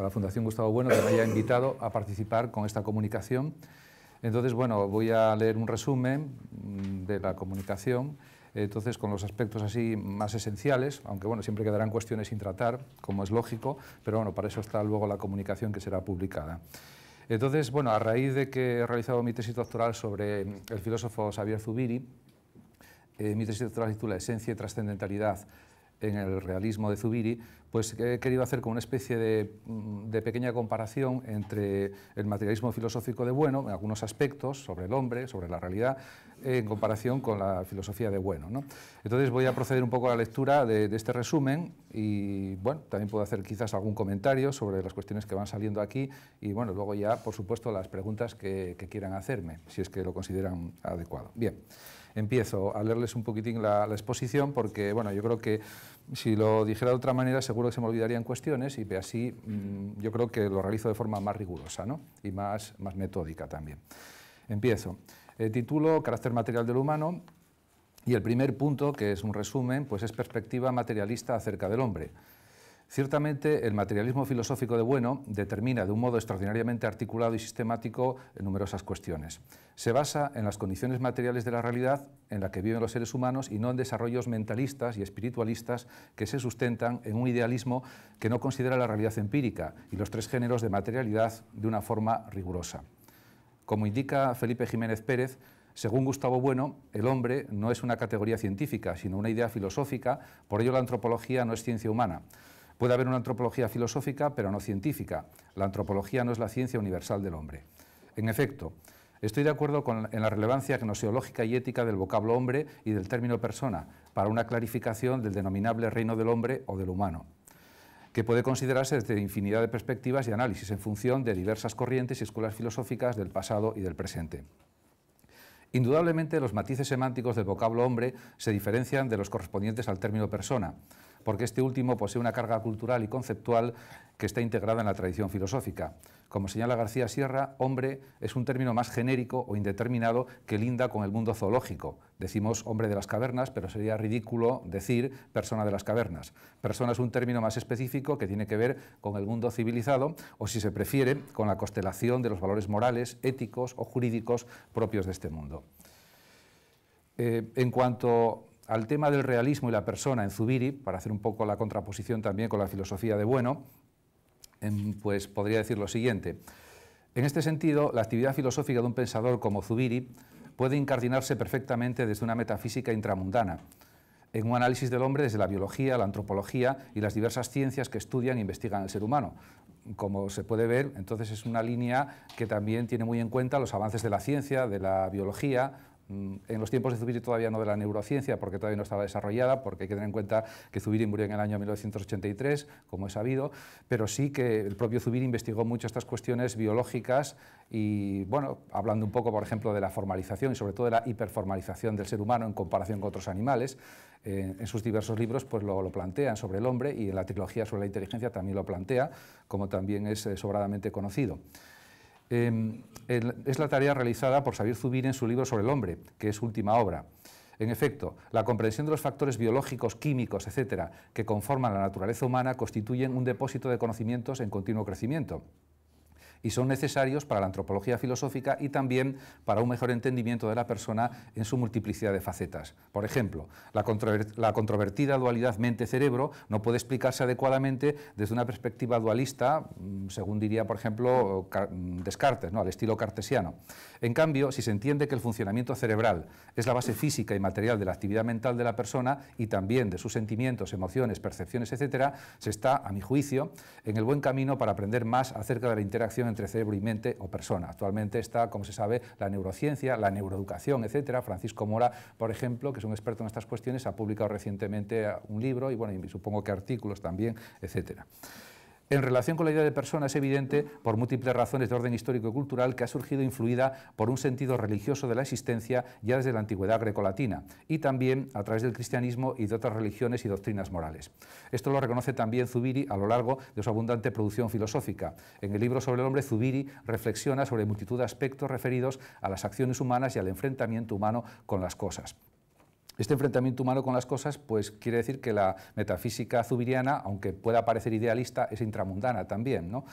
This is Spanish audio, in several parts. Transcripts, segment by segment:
a la Fundación Gustavo Bueno que me haya invitado a participar con esta comunicación. Entonces, bueno, voy a leer un resumen mm, de la comunicación, entonces con los aspectos así más esenciales, aunque bueno, siempre quedarán cuestiones sin tratar, como es lógico, pero bueno, para eso está luego la comunicación que será publicada. Entonces, bueno, a raíz de que he realizado mi tesis doctoral sobre el filósofo Xavier Zubiri, eh, mi tesis doctoral titula Esencia y Trascendentalidad en el realismo de Zubiri, pues eh, he querido hacer como una especie mm, de, pequeña comparación entre el materialismo filosófico de Bueno, en algunos aspectos, sobre el hombre, sobre la realidad, en comparación con la filosofía de Bueno. Entonces voy a proceder un poco a la lectura de, este resumen y bueno, también puedo hacer quizás algún comentario sobre las cuestiones que van saliendo aquí y bueno, luego ya, por supuesto, las preguntas que, que quieran hacerme, si es que lo consideran adecuado. Bien empiezo a leerles un poquitín la, exposición porque, bueno, yo creo que si lo dijera de otra manera seguro que se me olvidarían cuestiones y así mm, yo creo que lo realizo de forma más rigurosa y más, metódica también. Empiezo. El eh, título Carácter material del humano y el primer punto, que es un resumen, pues es perspectiva materialista acerca del hombre. Ciertamente, el materialismo filosófico de Bueno determina de un modo extraordinariamente articulado y sistemático numerosas cuestiones. Se basa en las condiciones materiales de la realidad en la que viven los seres humanos y no en desarrollos mentalistas y espiritualistas que se sustentan en un idealismo que no considera la realidad empírica y los tres géneros de materialidad de una forma rigurosa. Como indica Felipe Jiménez Pérez, según Gustavo Bueno, el hombre no es una categoría científica, sino una idea filosófica, por ello la antropología no es ciencia humana. Puede haber una antropología filosófica, pero no científica. La antropología no es la ciencia universal del hombre. En efecto, estoy de acuerdo en la relevancia gnoseológica y ética del vocablo hombre y del término persona, para una clarificación del denominable reino del hombre o del humano que puede considerarse desde infinidad de perspectivas y análisis en función de diversas corrientes y escuelas filosóficas del pasado y del presente. Indudablemente, los matices semánticos del vocablo hombre se diferencian de los correspondientes al término persona, porque este último posee una carga cultural y conceptual que está integrada en la tradición filosófica. Como señala García Sierra, hombre es un término más genérico o indeterminado que linda con el mundo zoológico. Decimos hombre de las cavernas, pero sería ridículo decir persona de las cavernas. Persona es un término más específico que tiene que ver con el mundo civilizado o, si se prefiere, con la constelación de los valores morales, éticos o jurídicos propios de este mundo. Eh, en cuanto al tema del realismo y la persona en Zubiri, para hacer un poco la contraposición también con la filosofía de Bueno, pues podría decir lo siguiente. En este sentido, la actividad filosófica de un pensador como Zubiri puede incardinarse perfectamente desde una metafísica intramundana, en un análisis del hombre desde la biología, la antropología y las diversas ciencias que estudian e investigan al ser humano. Como se puede ver, entonces es una línea que también tiene muy en cuenta los avances de la ciencia, de la biología, Mm, en los tiempos de Zubiri todavía no de la neurociencia, porque todavía no estaba desarrollada, porque hay que tener en cuenta que Zubiri murió en el año 1983, como es sabido, pero sí que el propio Zubiri investigó mucho estas cuestiones biológicas y, bueno, hablando un poco, por ejemplo, de la formalización y sobre todo de la hiperformalización del ser humano en comparación con otros animales, eh, en sus diversos libros pues lo, plantean sobre el hombre y en la trilogía sobre la inteligencia también lo plantea, como también es eh, sobradamente conocido. Em, es la tarea realizada por Xavier Zubir en su libro sobre el hombre, que es su última obra. En efecto, la comprensión de los factores biológicos, químicos, etcétera, que conforman la naturaleza humana constituyen un depósito de conocimientos en continuo crecimiento y son necesarios para la antropología filosófica y también para un mejor entendimiento de la persona en su multiplicidad de facetas. Por ejemplo, la, controvertida dualidad mente-cerebro no puede explicarse adecuadamente desde una perspectiva dualista, mm, según diría, por ejemplo, mm, Descartes, ¿no? al estilo cartesiano. En cambio, si se entiende que el funcionamiento cerebral es la base física y material de la actividad mental de la persona y también de sus sentimientos, emociones, percepciones, etc., se está, a mi juicio, en el buen camino para aprender más acerca de la interacción entre cerebro y mente o persona. Actualmente está, como se sabe, la neurociencia, la neuroeducación, etcétera. Francisco Mora, por ejemplo, que es un experto en estas cuestiones, ha publicado recientemente un libro y bueno, supongo que artículos también, etcétera. En relación con la idea de persona es evidente, por múltiples razones de orden histórico y cultural, que ha surgido influida por un sentido religioso de la existencia ya desde la antigüedad grecolatina y también a través del cristianismo y de otras religiones y doctrinas morales. Esto lo reconoce también Zubiri a lo largo de su abundante producción filosófica. En el libro sobre el hombre, Zubiri reflexiona sobre multitud de aspectos referidos a las acciones humanas y al enfrentamiento humano con las cosas. Este enfrentamiento humano con las cosas, pues quiere decir que la metafísica zubiriana, aunque pueda parecer idealista, es intramundana también, ¿no?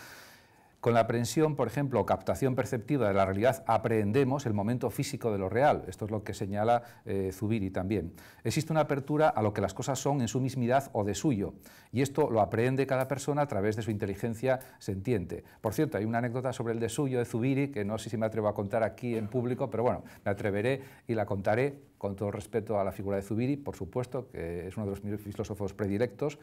Con la aprensión por ejemplo, o captación perceptiva de la realidad, aprendemos el momento físico de lo real. Esto es lo que señala eh, Zubiri también. Existe una apertura a lo que las cosas son en su mismidad o de suyo, y esto lo aprende cada persona a través de su inteligencia sentiente. Por cierto, hay una anécdota sobre el de suyo de Zubiri, que no sé si me atrevo a contar aquí en público, pero bueno, me atreveré y la contaré con todo respeto a la figura de Zubiri, por supuesto, que es uno de los filósofos predilectos,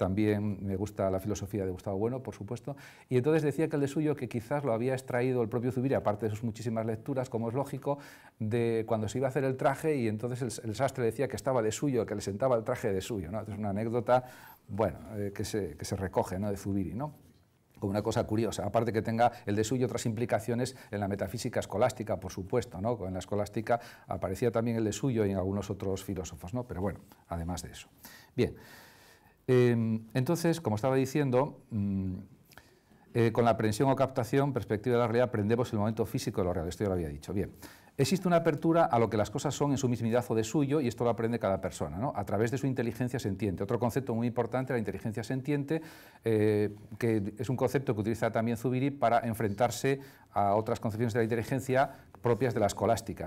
también me gusta la filosofía de Gustavo Bueno, por supuesto. Y entonces decía que el de suyo, que quizás lo había extraído el propio Zubiri, aparte de sus muchísimas lecturas, como es lógico, de cuando se iba a hacer el traje y entonces el, sastre decía que estaba de suyo, que le sentaba el traje de suyo. ¿no? Es una anécdota bueno, eh, que, se, recoge ¿no? de Zubiri. ¿no? como una cosa curiosa, aparte que tenga el de suyo otras implicaciones en la metafísica escolástica, por supuesto, ¿no? en la escolástica aparecía también el de suyo y en algunos otros filósofos, ¿no? pero bueno, además de eso. Bien. Em, entonces, como estaba diciendo, mm, eh, con la aprensión o captación, perspectiva de la realidad, aprendemos el momento físico de lo real. Esto ya lo había dicho. Bien, existe una apertura a lo que las cosas son en su mismidad o de suyo, y esto lo aprende cada persona, ¿no? a través de su inteligencia sentiente. Otro concepto muy importante, la inteligencia sentiente, eh, que es un concepto que utiliza también Zubiri para enfrentarse a otras concepciones de la inteligencia propias de la escolástica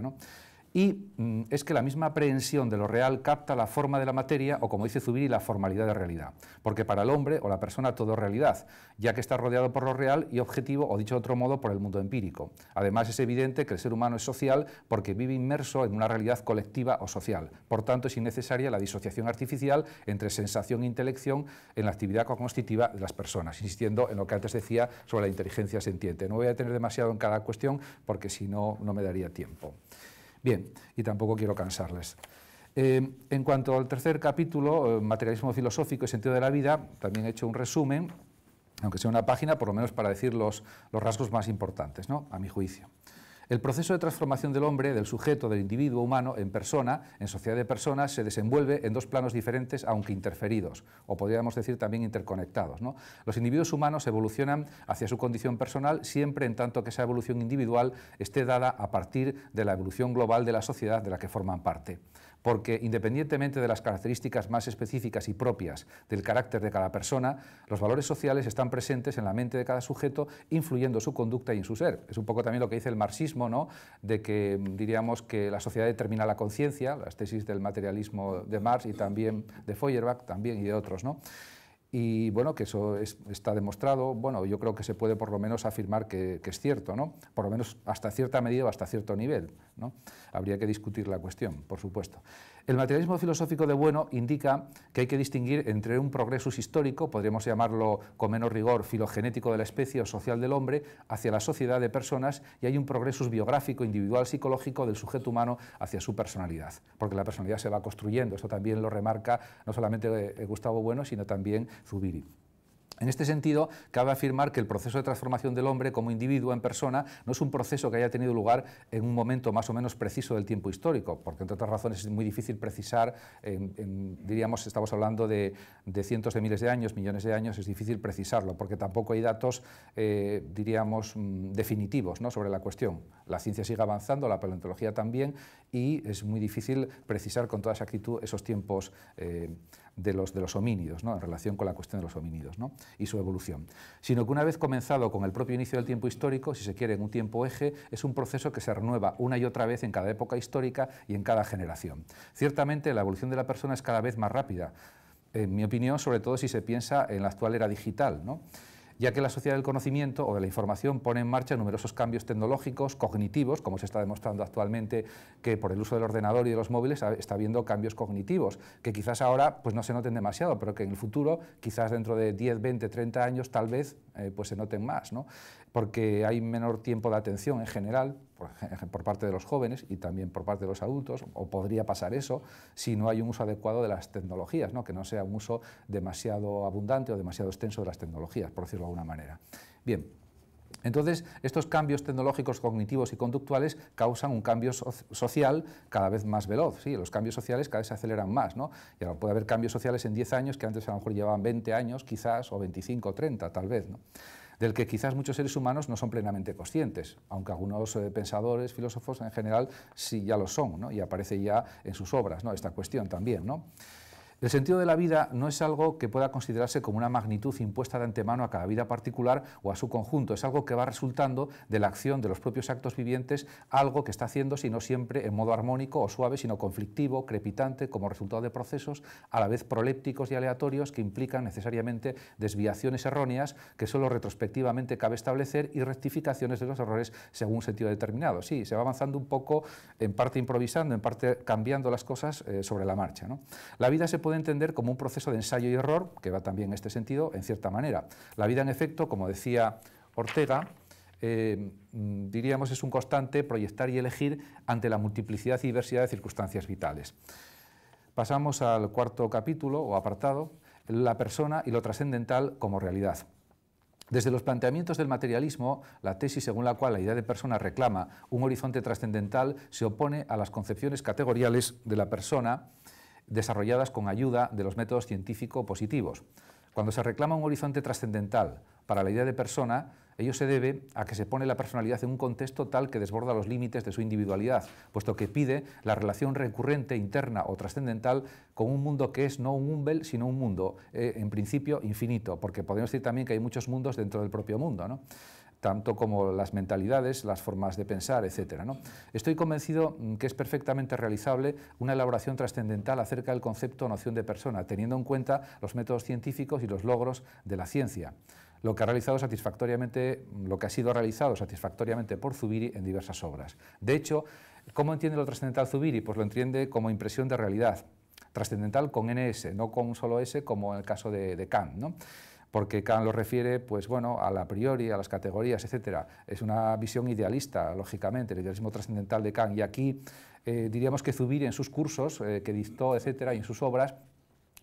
y mm, es que la misma aprehensión de lo real capta la forma de la materia o, como dice Zubiri, la formalidad de realidad, porque para el hombre o la persona todo es realidad, ya que está rodeado por lo real y objetivo, o dicho de otro modo, por el mundo empírico. Además, es evidente que el ser humano es social porque vive inmerso en una realidad colectiva o social. Por tanto, es innecesaria la disociación artificial entre sensación e intelección en la actividad cognitiva de las personas, insistiendo en lo que antes decía sobre la inteligencia sentiente. No voy a tener demasiado en cada cuestión porque si no, no me daría tiempo. Bien, y tampoco quiero cansarles. Eh, en cuanto al tercer capítulo, eh, materialismo filosófico y sentido de la vida, también he hecho un resumen, aunque sea una página, por lo menos para decir los, los rasgos más importantes, ¿no? a mi juicio. El proceso de transformación del hombre, del sujeto, del individuo humano en persona, en sociedad de personas, se desenvuelve en dos planos diferentes, aunque interferidos, o podríamos decir también interconectados. Los individuos humanos evolucionan hacia su condición personal siempre en tanto que esa evolución individual esté dada a partir de la evolución global de la sociedad de la que forman parte porque independientemente de las características más específicas y propias del carácter de cada persona, los valores sociales están presentes en la mente de cada sujeto, influyendo su conducta y en su ser. Es un poco también lo que dice el marxismo, ¿no? de que mm, diríamos que la sociedad determina la conciencia, las tesis del materialismo de Marx y también de Feuerbach también y de otros. ¿no? Y bueno, que eso está demostrado, bueno, yo creo que se puede por lo menos afirmar que, es cierto, ¿no? Por lo menos hasta cierta medida o hasta cierto nivel, ¿no? Habría que discutir la cuestión, por supuesto. El materialismo filosófico de Bueno indica que hay que distinguir entre un progreso histórico, podríamos llamarlo con menos rigor filogenético de la especie o social del hombre, hacia la sociedad de personas y hay un progreso biográfico, individual, psicológico del sujeto humano hacia su personalidad, porque la personalidad se va construyendo, Esto también lo remarca no solamente eh, Gustavo Bueno, sino también Zubiri. En este sentido, cabe afirmar que el proceso de transformación del hombre como individuo en persona no es un proceso que haya tenido lugar en un momento más o menos preciso del tiempo histórico, porque entre otras razones es muy difícil precisar, diríamos, estamos hablando de, cientos de miles de años, millones de años, es difícil precisarlo, porque tampoco hay datos, eh, diríamos, mm, definitivos sobre la cuestión. La ciencia sigue avanzando, la paleontología también, y es muy difícil precisar con toda exactitud esos tiempos eh, de, los, homínidos, ¿no? en relación con la cuestión de los homínidos. ¿no? y su evolución, sino que una vez comenzado con el propio inicio del tiempo histórico, si se quiere, en un tiempo eje, es un proceso que se renueva una y otra vez en cada época histórica y en cada generación. Ciertamente, la evolución de la persona es cada vez más rápida, en mi opinión, sobre todo si se piensa en la actual era digital, ¿no? ya que la sociedad del conocimiento o de la información pone en marcha numerosos cambios tecnológicos, cognitivos, como se está demostrando actualmente que por el uso del ordenador y de los móviles está habiendo cambios cognitivos, que quizás ahora pues, no se noten demasiado, pero que en el futuro, quizás dentro de 10, 20, 30 años, tal vez eh, pues, se noten más, ¿no? porque hay menor tiempo de atención en general, por, parte de los jóvenes y también por parte de los adultos, o podría pasar eso si no hay un uso adecuado de las tecnologías, ¿no? que no sea un uso demasiado abundante o demasiado extenso de las tecnologías, por decirlo de alguna manera. Bien, entonces, estos cambios tecnológicos cognitivos y conductuales causan un cambio social cada vez más veloz. ¿sí? Los cambios sociales cada vez se aceleran más. ¿no? Y ahora puede haber cambios sociales en 10 años que antes a lo mejor llevaban 20 años, quizás, o 25 o 30, tal vez. ¿no? del que quizás muchos seres humanos no son plenamente conscientes, aunque algunos eh, pensadores, filósofos en general sí ya lo son, y aparece ya en sus obras ¿no? esta cuestión también. ¿no? El sentido de la vida no es algo que pueda considerarse como una magnitud impuesta de antemano a cada vida particular o a su conjunto, es algo que va resultando de la acción de los propios actos vivientes, algo que está haciendo, si no siempre en modo armónico o suave, sino conflictivo, crepitante, como resultado de procesos a la vez prolépticos y aleatorios que implican necesariamente desviaciones erróneas que solo retrospectivamente cabe establecer y rectificaciones de los errores según un sentido determinado. Sí, se va avanzando un poco, en parte improvisando, en parte cambiando las cosas eh, sobre la marcha. La vida se puede entender como un proceso de ensayo y error, que va también en este sentido, en cierta manera. La vida, en efecto, como decía Ortega, eh, mm, diríamos es un constante proyectar y elegir ante la multiplicidad y diversidad de circunstancias vitales. Pasamos al cuarto capítulo o apartado, la persona y lo trascendental como realidad. Desde los planteamientos del materialismo, la tesis según la cual la idea de persona reclama un horizonte trascendental se opone a las concepciones categoriales de la persona desarrolladas con ayuda de los métodos científico-positivos. Cuando se reclama un horizonte trascendental para la idea de persona, ello se debe a que se pone la personalidad en un contexto tal que desborda los límites de su individualidad, puesto que pide la relación recurrente, interna o trascendental con un mundo que es no un umbel, sino un mundo, eh, en principio, infinito, porque podemos decir también que hay muchos mundos dentro del propio mundo. ¿no? tanto como las mentalidades, las formas de pensar, etc. Estoy convencido mm, que es perfectamente realizable una elaboración trascendental acerca del concepto o noción de persona, teniendo en cuenta los métodos científicos y los logros de la ciencia lo que ha realizado satisfactoriamente, mm, lo que ha sido realizado satisfactoriamente por Zubiri en diversas obras. De hecho, ¿cómo entiende lo trascendental Zubiri? Pues lo entiende como impresión de realidad, trascendental con NS, no con un solo S como en el caso de, de Kant porque Kant lo refiere pues, bueno, a la priori, a las categorías, etc. Es una visión idealista, lógicamente, el idealismo trascendental de Kant. Y aquí eh, diríamos que Zubir en sus cursos eh, que dictó, etc., y en sus obras,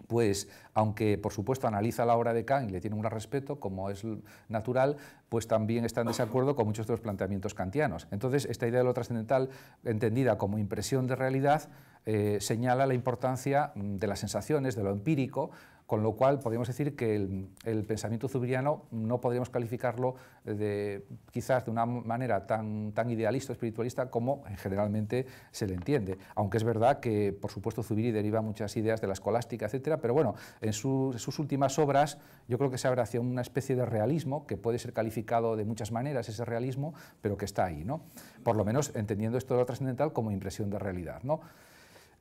pues aunque por supuesto analiza la obra de Kant y le tiene un gran respeto, como es natural, pues también está en desacuerdo con muchos de los planteamientos kantianos. Entonces, esta idea de lo trascendental, entendida como impresión de realidad, eh, señala la importancia mm, de las sensaciones, de lo empírico, con lo cual podríamos decir que el, pensamiento zubiriano no podríamos calificarlo de, quizás de una manera tan, tan idealista, espiritualista, como generalmente se le entiende. Aunque es verdad que, por supuesto, Zubiri deriva muchas ideas de la escolástica, etcétera, pero bueno, en, sus últimas obras yo creo que se abre hacia una especie de realismo que puede ser calificado de muchas maneras ese realismo, pero que está ahí, ¿no? Por lo menos entendiendo esto de lo trascendental como impresión de realidad, ¿no?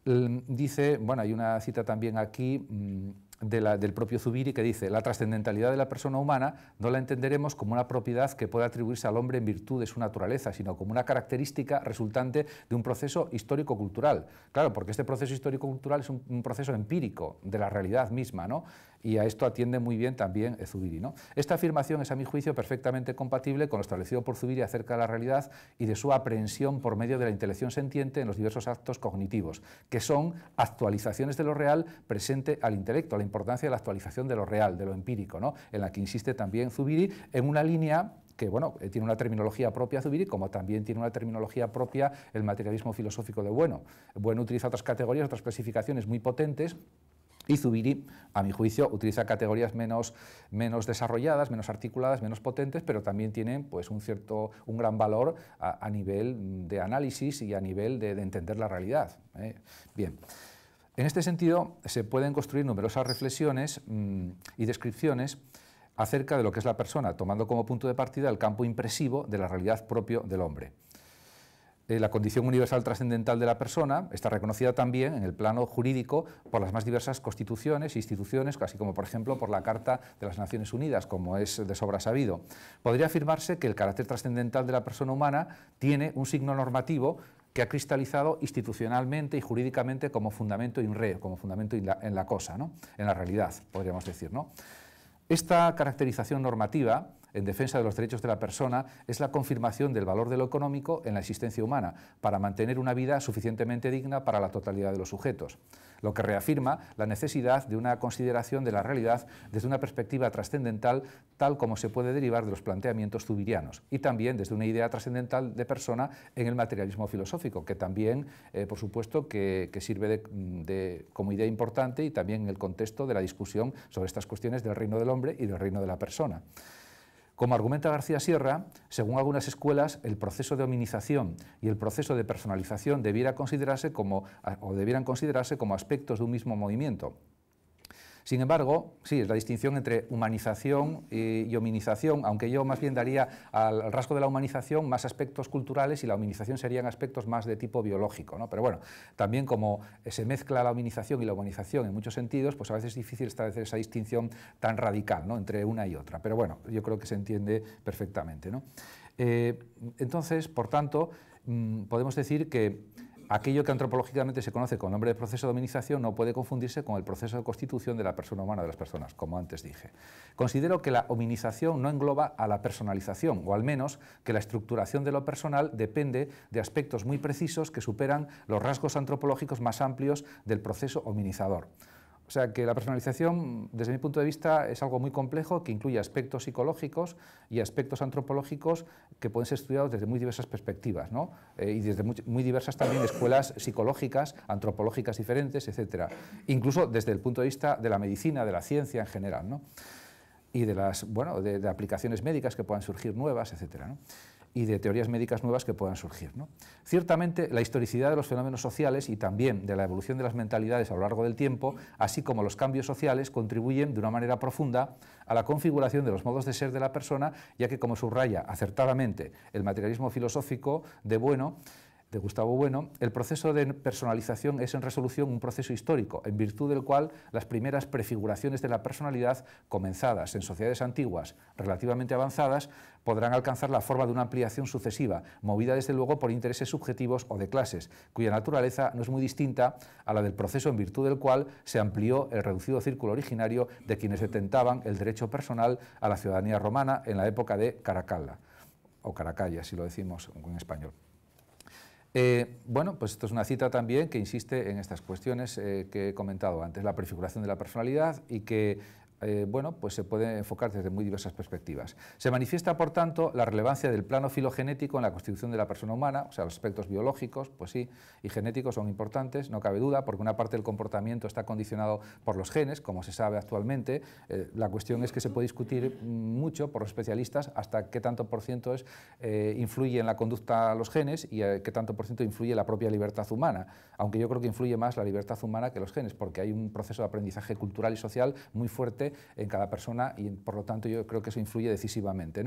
dice, bueno, hay una cita también aquí mm, del propio Zubiri que dice, la trascendentalidad de la persona humana no la entenderemos como una propiedad que pueda atribuirse al hombre en virtud de su naturaleza, sino como una característica resultante de un proceso histórico-cultural. Claro, porque este proceso histórico-cultural es un, proceso empírico de la realidad misma, ¿no? y a esto atiende muy bien también Zubiri. ¿no? Esta afirmación es, a mi juicio, perfectamente compatible con lo establecido por Zubiri acerca de la realidad y de su aprehensión por medio de la intelección sentiente en los diversos actos cognitivos, que son actualizaciones de lo real presente al intelecto, la importancia de la actualización de lo real, de lo empírico, ¿no? en la que insiste también Zubiri, en una línea que bueno, eh, tiene una terminología propia Zubiri, como también tiene una terminología propia el materialismo filosófico de Bueno. Bueno utiliza otras categorías, otras clasificaciones muy potentes, y Zubiri, a mi juicio, utiliza categorías menos, desarrolladas, menos articuladas, menos potentes, pero también tienen pues, un, cierto, un gran valor a, nivel de análisis y a nivel de, entender la realidad. ¿eh? Bien. En este sentido, se pueden construir numerosas reflexiones mm, y descripciones acerca de lo que es la persona, tomando como punto de partida el campo impresivo de la realidad propio del hombre. Eh, la condición universal trascendental de la persona está reconocida también en el plano jurídico por las más diversas constituciones e instituciones, así como por ejemplo por la Carta de las Naciones Unidas, como es de sobra sabido. Podría afirmarse que el carácter trascendental de la persona humana tiene un signo normativo que ha cristalizado institucionalmente y jurídicamente como fundamento in re, como fundamento en la cosa, ¿no? en la realidad, podríamos decir. ¿no? Esta caracterización normativa en defensa de los derechos de la persona es la confirmación del valor de lo económico en la existencia humana, para mantener una vida suficientemente digna para la totalidad de los sujetos, lo que reafirma la necesidad de una consideración de la realidad desde una perspectiva trascendental, tal como se puede derivar de los planteamientos zubirianos, y también desde una idea trascendental de persona en el materialismo filosófico, que también, eh, por supuesto, que, sirve como idea importante y también en el contexto de la discusión sobre estas cuestiones del reino del hombre y del reino de la persona. Como argumenta García Sierra, según algunas escuelas, el proceso de hominización y el proceso de personalización debiera considerarse como, o debieran considerarse como aspectos de un mismo movimiento. Sin embargo, sí, es la distinción entre humanización y hominización, aunque yo más bien daría al rasgo de la humanización más aspectos culturales y la hominización serían aspectos más de tipo biológico. ¿no? Pero bueno, también como se mezcla la hominización y la humanización en muchos sentidos, pues a veces es difícil establecer esa distinción tan radical ¿no? entre una y otra. Pero bueno, yo creo que se entiende perfectamente. Eh, entonces, por tanto, mm, podemos decir que aquello que antropológicamente se conoce con nombre de proceso de dominización no puede confundirse con el proceso de constitución de la persona humana de las personas, como antes dije. Considero que la hominización no engloba a la personalización, o al menos que la estructuración de lo personal depende de aspectos muy precisos que superan los rasgos antropológicos más amplios del proceso hominizador. O sea que la personalización, desde mi punto de vista, es algo muy complejo que incluye aspectos psicológicos y aspectos antropológicos que pueden ser estudiados desde muy diversas perspectivas ¿no? Eh, y desde muy, diversas también escuelas psicológicas, antropológicas diferentes, etc. Incluso desde el punto de vista de la medicina, de la ciencia en general ¿no? y de las bueno, de, aplicaciones médicas que puedan surgir nuevas, etc. ¿no? y de teorías médicas nuevas que puedan surgir. Ciertamente, la historicidad de los fenómenos sociales y también de la evolución de las mentalidades a lo largo del tiempo, así como los cambios sociales, contribuyen de una manera profunda a la configuración de los modos de ser de la persona, ya que, como subraya acertadamente el materialismo filosófico de Bueno, de Gustavo Bueno, el proceso de personalización es en resolución un proceso histórico, en virtud del cual las primeras prefiguraciones de la personalidad comenzadas en sociedades antiguas relativamente avanzadas podrán alcanzar la forma de una ampliación sucesiva, movida desde luego por intereses subjetivos o de clases, cuya naturaleza no es muy distinta a la del proceso en virtud del cual se amplió el reducido círculo originario de quienes detentaban el derecho personal a la ciudadanía romana en la época de Caracalla, o Caracalla, si lo decimos en español. Eh, bueno, pues esto es una cita también que insiste en estas cuestiones eh, que he comentado antes, la prefiguración de la personalidad y que eh, bueno, pues se puede enfocar desde muy diversas perspectivas. Se manifiesta, por tanto, la relevancia del plano filogenético en la constitución de la persona humana, o sea, los aspectos biológicos, pues sí, y genéticos son importantes, no cabe duda, porque una parte del comportamiento está condicionado por los genes, como se sabe actualmente. Eh, la cuestión es que se puede discutir mm, mucho por los especialistas hasta qué tanto por ciento es, eh, influye en la conducta los genes y qué tanto por ciento influye la propia libertad humana, aunque yo creo que influye más la libertad humana que los genes, porque hay un proceso de aprendizaje cultural y social muy fuerte en cada persona y por lo tanto yo creo que eso influye decisivamente.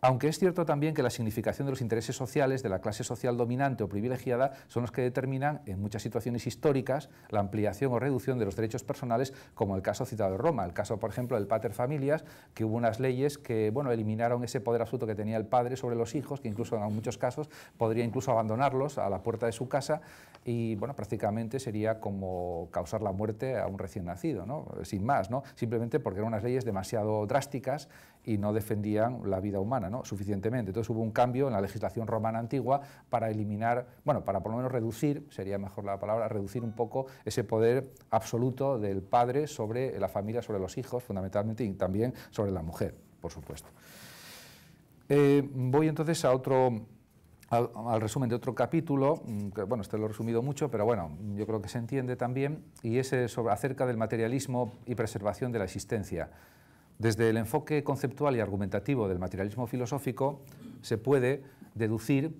Aunque es cierto también que la significación de los intereses sociales de la clase social dominante o privilegiada son los que determinan, en muchas situaciones históricas, la ampliación o reducción de los derechos personales, como el caso citado de Roma, el caso, por ejemplo, del pater familias, que hubo unas leyes que bueno, eliminaron ese poder absoluto que tenía el padre sobre los hijos, que incluso en muchos casos podría incluso abandonarlos a la puerta de su casa, y bueno, prácticamente sería como causar la muerte a un recién nacido, ¿no? sin más, ¿no? simplemente porque eran unas leyes demasiado drásticas y no defendían la vida humana ¿no? suficientemente. Entonces hubo un cambio en la legislación romana antigua para eliminar, bueno, para por lo menos reducir, sería mejor la palabra, reducir un poco ese poder absoluto del padre sobre la familia, sobre los hijos fundamentalmente y también sobre la mujer, por supuesto. Eh, voy entonces a otro... Al, resumen de otro capítulo, mm, bueno, este lo he resumido mucho, pero bueno, yo creo que se entiende también, y es sobre, acerca del materialismo y preservación de la existencia. Desde el enfoque conceptual y argumentativo del materialismo filosófico se puede deducir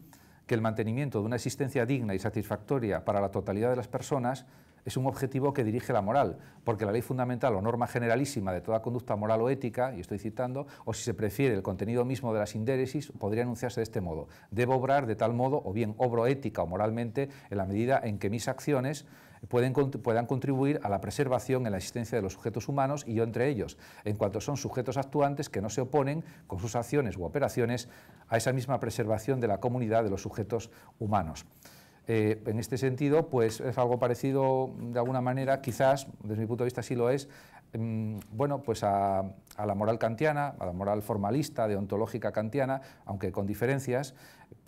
que el mantenimiento de una existencia digna y satisfactoria para la totalidad de las personas es un objetivo que dirige la moral, porque la ley fundamental o norma generalísima de toda conducta moral o ética, y estoy citando, o si se prefiere el contenido mismo de la sindéresis, podría anunciarse de este modo. Debo obrar de tal modo, o bien obro ética o moralmente, en la medida en que mis acciones puedan contribuir a la preservación en la existencia de los sujetos humanos y yo entre ellos, en cuanto son sujetos actuantes que no se oponen con sus acciones u operaciones a esa misma preservación de la comunidad de los sujetos humanos. Eh, en este sentido, pues es algo parecido de alguna manera, quizás, desde mi punto de vista sí lo es, mm, bueno, pues a, a, la moral kantiana, a la moral formalista, deontológica kantiana, aunque con diferencias,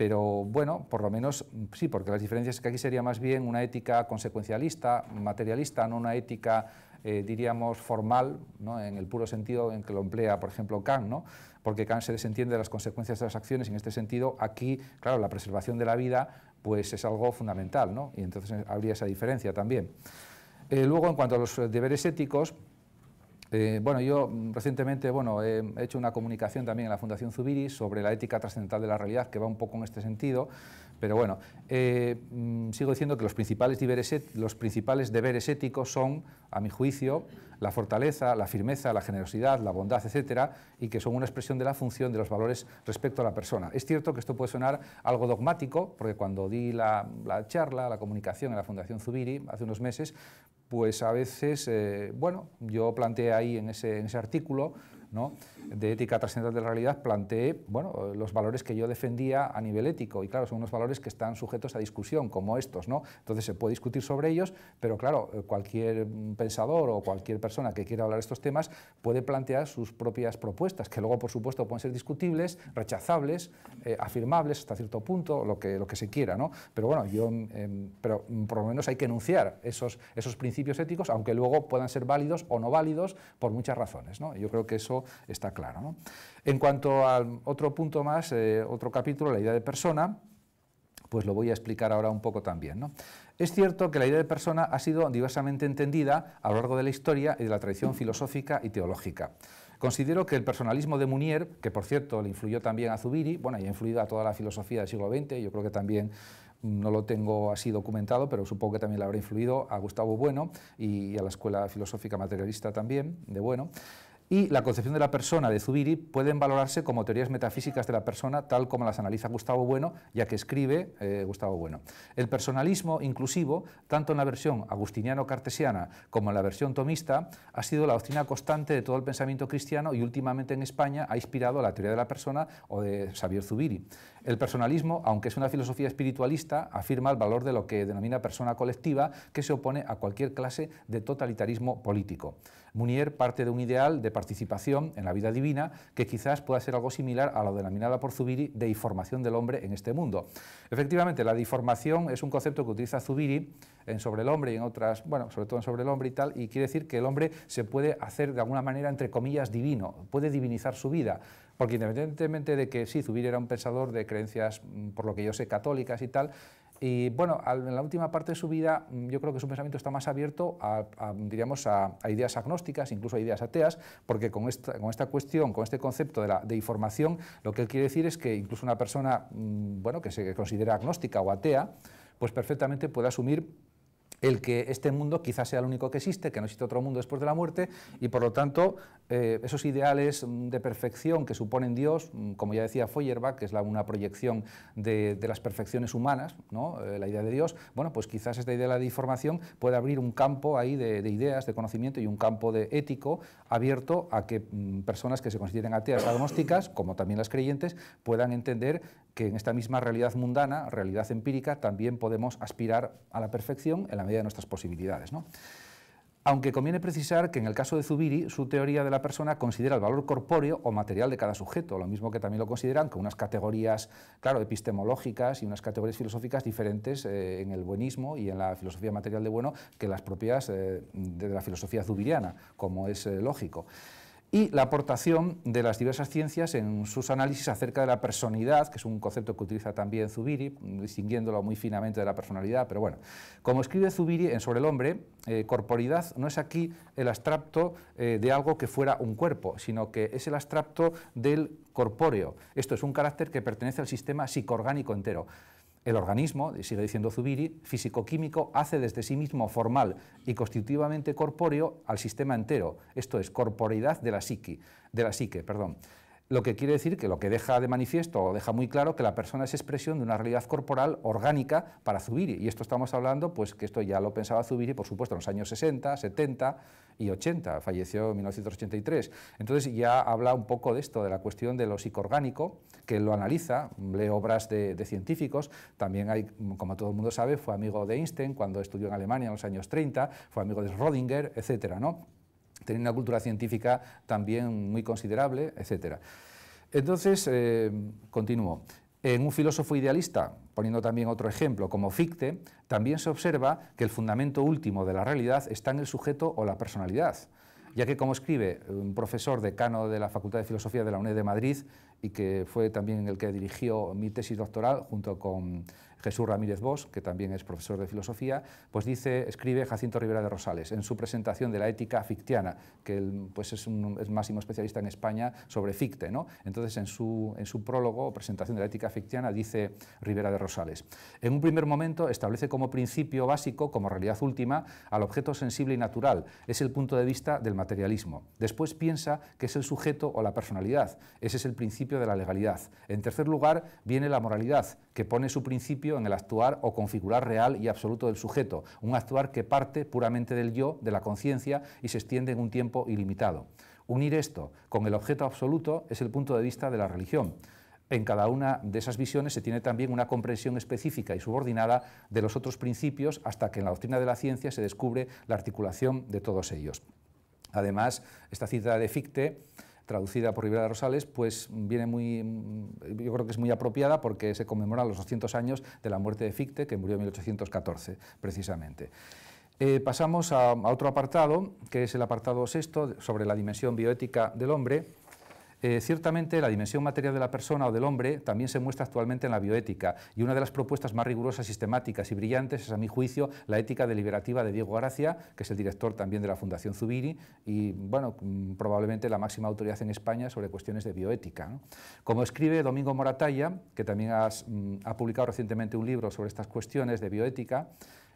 pero bueno, por lo menos mm, sí, porque las diferencias es que aquí sería más bien una ética consecuencialista, materialista, no una ética, eh, diríamos, formal, ¿no? en el puro sentido en que lo emplea, por ejemplo, Kant, ¿no? porque Kant se desentiende de las consecuencias de las acciones y en este sentido aquí, claro, la preservación de la vida pues es algo fundamental, ¿no? y entonces habría esa diferencia también. Eh, luego, en cuanto a los eh, deberes éticos, eh, bueno, yo mm, recientemente he hecho una comunicación también en la Fundación Zubiri sobre la ética trascendental de la realidad, que va un poco en este sentido, pero bueno, eh, mm, sigo diciendo que los principales, deberes, éticos son, a mi juicio, la fortaleza, la firmeza, la generosidad, la bondad, etcétera, y que son una expresión de la función de los valores respecto a la persona. Es cierto que esto puede sonar algo dogmático, porque cuando di la, la charla, la comunicación en la Fundación Zubiri hace unos meses, pues a veces, eh, bueno, yo planteé ahí en ese, en ese artículo de ética trascendental de la realidad, planteé bueno, los valores que yo defendía a nivel ético. Y claro, son unos valores que están sujetos a discusión, como estos. ¿no? Entonces se puede discutir sobre ellos, pero claro, eh, cualquier pensador o cualquier persona que quiera hablar de estos temas puede plantear sus propias propuestas, que luego, por supuesto, pueden ser discutibles, rechazables, eh, afirmables hasta cierto punto, lo que, lo que se quiera. ¿no? Pero bueno, yo, em, em, pero por lo menos hay que enunciar esos, esos principios éticos, aunque luego puedan ser válidos o no válidos por muchas razones. ¿no? Yo creo que eso está claro. En cuanto al otro punto más, eh, otro capítulo, la idea de persona, pues lo voy a explicar ahora un poco también. Es cierto que la idea de persona ha sido diversamente entendida a lo largo de la historia y de la tradición filosófica y teológica. Considero que el personalismo de Munier, que por cierto le influyó también a Zubiri, bueno, y ha influido a toda la filosofía del siglo XX, yo creo que también no lo tengo así documentado, pero supongo que también le habrá influido a Gustavo Bueno y a la Escuela Filosófica Materialista también, de Bueno y la concepción de la persona de Zubiri pueden valorarse como teorías metafísicas de la persona, tal como las analiza Gustavo Bueno, ya que escribe eh, Gustavo Bueno. El personalismo inclusivo, tanto en la versión agustiniano-cartesiana como en la versión tomista, ha sido la doctrina constante de todo el pensamiento cristiano y últimamente en España ha inspirado la teoría de la persona o de Xavier Zubiri. El personalismo, aunque es una filosofía espiritualista, afirma el valor de lo que denomina persona colectiva, que se opone a cualquier clase de totalitarismo político. Munier parte de un ideal de participación en la vida divina que quizás pueda ser algo similar a lo denominada por Zubiri de información del hombre en este mundo. Efectivamente, la deformación es un concepto que utiliza Zubiri en Sobre el hombre y en otras, bueno, sobre todo Sobre el hombre y tal, y quiere decir que el hombre se puede hacer de alguna manera, entre comillas, divino, puede divinizar su vida, porque independientemente de que sí, Zubiri era un pensador de creencias, mm, por lo que yo sé, católicas y tal, y bueno, en la última parte de su vida mm, yo creo que su pensamiento está más abierto a, diríamos, a, ideas agnósticas, incluso a ideas ateas, porque con esta, con esta cuestión, con este concepto de, de información, lo que él quiere decir es que incluso una persona mm, bueno, que se considera agnóstica o atea, pues perfectamente puede asumir el que este mundo quizás sea el único que existe, que no existe otro mundo después de la muerte, y por lo tanto eh, esos ideales mm, de perfección que suponen Dios, mm, como ya decía Feuerbach, que es una proyección de, las perfecciones humanas, ¿no? Eh, la idea de Dios, bueno, pues quizás esta idea de la deformación puede abrir un campo ahí de, ideas, de conocimiento y un campo de ético abierto a que mm, personas que se consideren ateas agnósticas, como también las creyentes, puedan entender que en esta misma realidad mundana, realidad empírica, también podemos aspirar a la perfección en la medida de nuestras posibilidades. ¿no? Aunque conviene precisar que en el caso de Zubiri, su teoría de la persona considera el valor corpóreo o material de cada sujeto, lo mismo que también lo consideran con unas categorías, claro, epistemológicas y unas categorías filosóficas diferentes eh, en el buenismo y en la filosofía material de bueno que las propias eh, de la filosofía zubiriana, como es eh, lógico y la aportación de las diversas ciencias en sus análisis acerca de la personalidad, que es un concepto que utiliza también Zubiri, distinguiéndolo muy finamente de la personalidad, pero bueno. Como escribe Zubiri en Sobre el hombre, eh, corporidad no es aquí el abstracto eh, de algo que fuera un cuerpo, sino que es el abstracto del corpóreo. Esto es un carácter que pertenece al sistema psicoorgánico entero. El organismo, sigue diciendo Zubiri, físico-químico hace desde sí mismo formal y constitutivamente corpóreo al sistema entero, esto es, corporeidad de la psique, de la psique perdón lo que quiere decir que lo que deja de manifiesto o deja muy claro que la persona es expresión de una realidad corporal orgánica para Zubiri. Y esto estamos hablando, pues que esto ya lo pensaba Zubiri, por supuesto, en los años 60, 70 y 80, falleció en 1983. Entonces ya habla un poco de esto, de la cuestión de lo psicoorgánico, que lo analiza, lee obras de, científicos, también hay, como todo el mundo sabe, fue amigo de Einstein cuando estudió en Alemania en los años 30, fue amigo de Schrödinger, etcétera, ¿no? tener una cultura científica también muy considerable, etc. Entonces, eh, continúo. En un filósofo idealista, poniendo también otro ejemplo, como Fichte, también se observa que el fundamento último de la realidad está en el sujeto o la personalidad, ya que como escribe un profesor decano de la Facultad de Filosofía de la UNED de Madrid, y que fue también el que dirigió mi tesis doctoral junto con Jesús Ramírez Bosch, que también es profesor de filosofía, pues dice, escribe Jacinto Rivera de Rosales en su presentación de la ética fictiana, que pues es, un, máximo especialista en España sobre Ficte. ¿no? Entonces, en su, en su prólogo o presentación de la ética fictiana, dice Rivera de Rosales, en un primer momento establece como principio básico, como realidad última, al objeto sensible y natural. Es el punto de vista del materialismo. Después piensa que es el sujeto o la personalidad. Ese es el principio de la legalidad. En tercer lugar, viene la moralidad, que pone su principio en el actuar o configurar real y absoluto del sujeto, un actuar que parte puramente del yo, de la conciencia, y se extiende en un tiempo ilimitado. Unir esto con el objeto absoluto es el punto de vista de la religión. En cada una de esas visiones se tiene también una comprensión específica y subordinada de los otros principios hasta que en la doctrina de la ciencia se descubre la articulación de todos ellos. Además, esta cita de Fichte traducida por Rivera de Rosales, pues viene muy, mm, yo creo que es muy apropiada porque se conmemora los 200 años de la muerte de Fichte, que murió en 1814, precisamente. Eh, pasamos a, a, otro apartado, que es el apartado sexto, sobre la dimensión bioética del hombre, eh, ciertamente la dimensión material de la persona o del hombre también se muestra actualmente en la bioética y una de las propuestas más rigurosas, sistemáticas y brillantes es a mi juicio la ética deliberativa de Diego Gracia, que es el director también de la Fundación Zubiri y bueno, mm, probablemente la máxima autoridad en España sobre cuestiones de bioética. Como escribe Domingo Moratalla, que también mm, ha publicado recientemente un libro sobre estas cuestiones de bioética,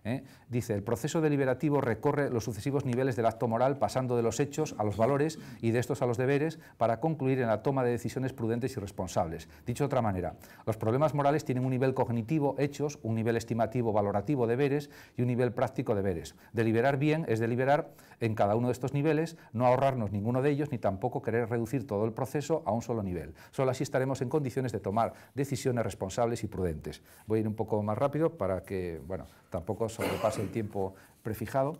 ¿eh? Dice, el proceso deliberativo recorre los sucesivos niveles del acto moral, pasando de los hechos a los valores y de estos a los deberes, para concluir en la toma de decisiones prudentes y responsables. Dicho de otra manera, los problemas morales tienen un nivel cognitivo, hechos, un nivel estimativo, valorativo, deberes y un nivel práctico, deberes. Deliberar bien es deliberar en cada uno de estos niveles, no ahorrarnos ninguno de ellos, ni tampoco querer reducir todo el proceso a un solo nivel. Solo así estaremos en condiciones de tomar decisiones responsables y prudentes. Voy a ir un poco más rápido para que, bueno, tampoco sobrepase el tiempo prefijado.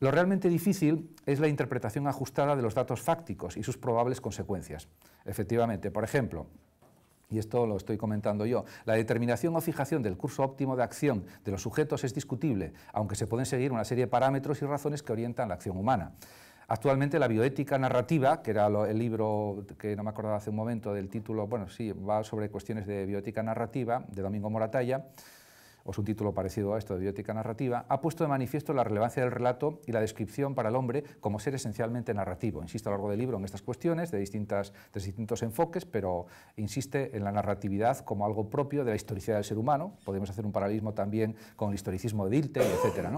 Lo realmente difícil es la interpretación ajustada de los datos fácticos y sus probables consecuencias. Efectivamente, por ejemplo, y esto lo estoy comentando yo, la determinación o fijación del curso óptimo de acción de los sujetos es discutible, aunque se pueden seguir una serie de parámetros y razones que orientan la acción humana. Actualmente la bioética narrativa, que era el libro que no me acordaba hace un momento del título, bueno, sí, va sobre cuestiones de bioética narrativa, de Domingo Moratalla, un título parecido a esto de biótica narrativa, ha puesto de manifiesto la relevancia del relato y la descripción para el hombre como ser esencialmente narrativo. Insiste a lo largo del libro en estas cuestiones de, distintas, de distintos enfoques, pero insiste en la narratividad como algo propio de la historicidad del ser humano. Podemos hacer un paralelismo también con el historicismo de Dilthey, etc.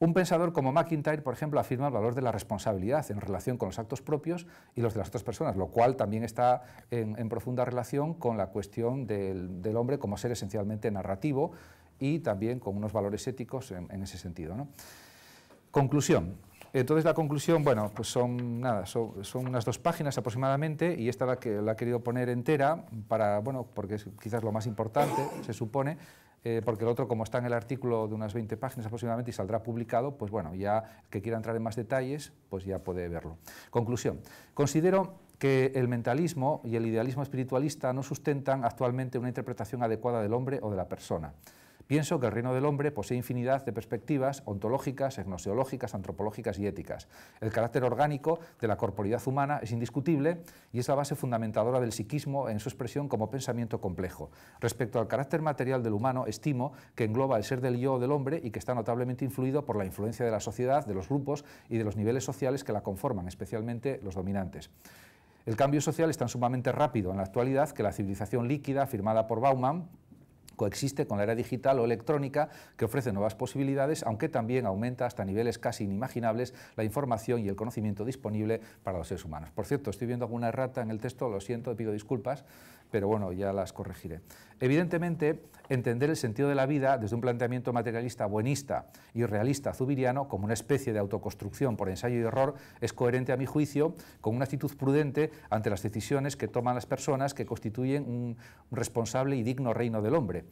Un pensador como McIntyre, por ejemplo, afirma el valor de la responsabilidad en relación con los actos propios y los de las otras personas, lo cual también está en, profunda relación con la cuestión del, del hombre como ser esencialmente narrativo y también con unos valores éticos en, ese sentido. Conclusión. Entonces la conclusión, bueno, pues son nada, son, unas dos páginas aproximadamente y esta la que he querido poner entera para, bueno, porque es quizás lo más importante, se supone, eh, porque el otro como está en el artículo de unas 20 páginas aproximadamente y saldrá publicado, pues bueno, ya que quiera entrar en más detalles, pues ya puede verlo. Conclusión. Considero que el mentalismo y el idealismo espiritualista no sustentan actualmente una interpretación adecuada del hombre o de la persona. Pienso que el reino del hombre posee infinidad de perspectivas ontológicas, etnoseológicas, antropológicas y éticas. El carácter orgánico de la corporidad humana es indiscutible y es la base fundamentadora del psiquismo en su expresión como pensamiento complejo. Respecto al carácter material del humano, estimo que engloba el ser del yo del hombre y que está notablemente influido por la influencia de la sociedad, de los grupos y de los niveles sociales que la conforman, especialmente los dominantes. El cambio social es tan sumamente rápido en la actualidad que la civilización líquida, firmada por Bauman, coexiste con la era digital o electrónica que ofrece nuevas posibilidades, aunque también aumenta hasta niveles casi inimaginables la información y el conocimiento disponible para los seres humanos. Por cierto, estoy viendo alguna errata en el texto, lo siento, pido disculpas pero bueno, ya las corregiré. Evidentemente, entender el sentido de la vida desde un planteamiento materialista buenista y realista zubiriano como una especie de autoconstrucción por ensayo y error es coherente a mi juicio con una actitud prudente ante las decisiones que toman las personas que constituyen un responsable y digno reino del hombre.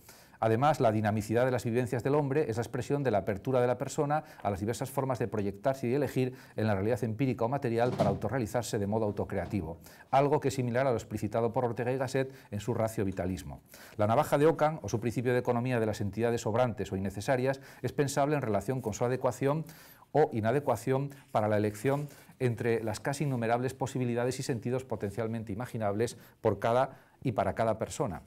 Además, la dinamicidad de las vivencias del hombre es la expresión de la apertura de la persona a las diversas formas de proyectarse y elegir en la realidad empírica o material para autorrealizarse de modo autocreativo, algo que es similar a lo explicitado por Ortega y Gasset en su ratio vitalismo. La navaja de Ockham, o su principio de economía de las entidades sobrantes o innecesarias, es pensable en relación con su adecuación o inadecuación para la elección entre las casi innumerables posibilidades y sentidos potencialmente imaginables por cada y para cada persona.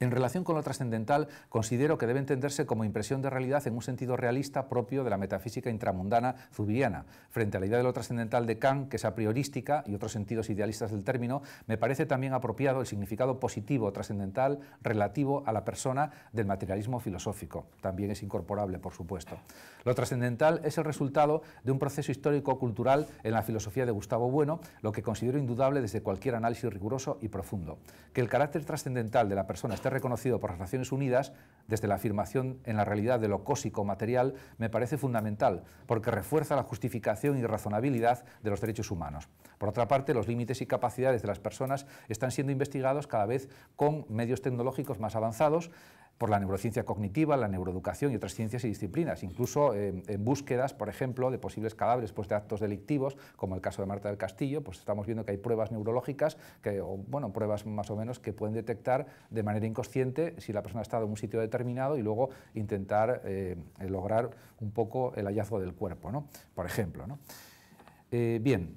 En relación con lo trascendental, considero que debe entenderse como impresión de realidad en un sentido realista propio de la metafísica intramundana zubiriana. Frente a la idea de lo trascendental de Kant, que es a priorística, y otros sentidos idealistas del término, me parece también apropiado el significado positivo, trascendental, relativo a la persona del materialismo filosófico. También es incorporable, por supuesto. Lo trascendental es el resultado de un proceso histórico-cultural en la filosofía de Gustavo Bueno, lo que considero indudable desde cualquier análisis riguroso y profundo. Que el carácter trascendental de la persona reconocido por las Naciones Unidas, desde la afirmación en la realidad de lo cósico material, me parece fundamental, porque refuerza la justificación y razonabilidad de los derechos humanos. Por otra parte, los límites y capacidades de las personas están siendo investigados cada vez con medios tecnológicos más avanzados, por la neurociencia cognitiva, la neuroeducación y otras ciencias y disciplinas, incluso eh, en búsquedas, por ejemplo, de posibles cadáveres pues, de actos delictivos, como el caso de Marta del Castillo, pues estamos viendo que hay pruebas neurológicas, que, bueno, pruebas más o menos que pueden detectar de manera inconsciente si la persona ha estado en un sitio determinado y luego intentar eh, lograr un poco el hallazgo del cuerpo, ¿no? por ejemplo. ¿no? Eh, bien,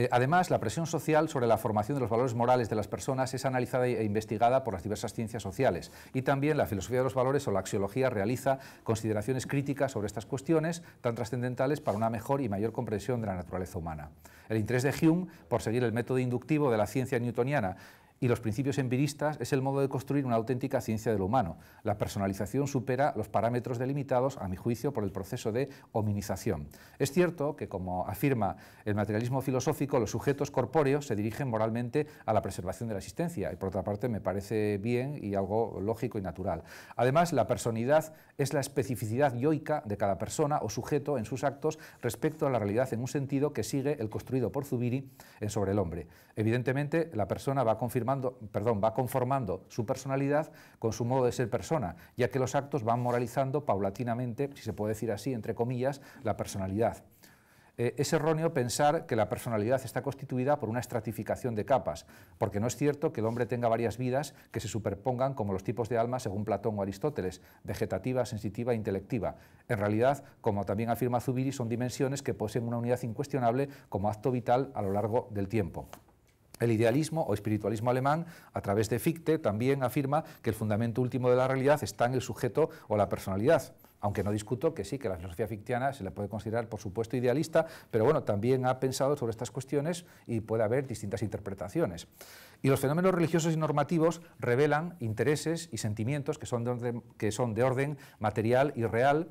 eh, además, la presión social sobre la formación de los valores morales de las personas es analizada e investigada por las diversas ciencias sociales y también la filosofía de los valores o la axiología realiza consideraciones críticas sobre estas cuestiones tan trascendentales para una mejor y mayor comprensión de la naturaleza humana. El interés de Hume por seguir el método inductivo de la ciencia newtoniana y los principios empiristas es el modo de construir una auténtica ciencia del humano. La personalización supera los parámetros delimitados, a mi juicio, por el proceso de hominización. Es cierto que, como afirma el materialismo filosófico, los sujetos corpóreos se dirigen moralmente a la preservación de la existencia, y por otra parte me parece bien y algo lógico y natural. Además, la personalidad es la especificidad yoica de cada persona o sujeto en sus actos respecto a la realidad en un sentido que sigue el construido por Zubiri en Sobre el Hombre. Evidentemente, la persona va a confirmar va conformando su personalidad con su modo de ser persona, ya que los actos van moralizando paulatinamente, si se puede decir así, entre comillas, la personalidad. Eh, es erróneo pensar que la personalidad está constituida por una estratificación de capas, porque no es cierto que el hombre tenga varias vidas que se superpongan como los tipos de alma según Platón o Aristóteles, vegetativa, sensitiva e intelectiva. En realidad, como también afirma Zubiri, son dimensiones que poseen una unidad incuestionable como acto vital a lo largo del tiempo. El idealismo o espiritualismo alemán, a través de Fichte, también afirma que el fundamento último de la realidad está en el sujeto o la personalidad. Aunque no discuto que sí, que la filosofía fictiana se le puede considerar, por supuesto, idealista, pero bueno, también ha pensado sobre estas cuestiones y puede haber distintas interpretaciones. Y los fenómenos religiosos y normativos revelan intereses y sentimientos que que son de orden material y real.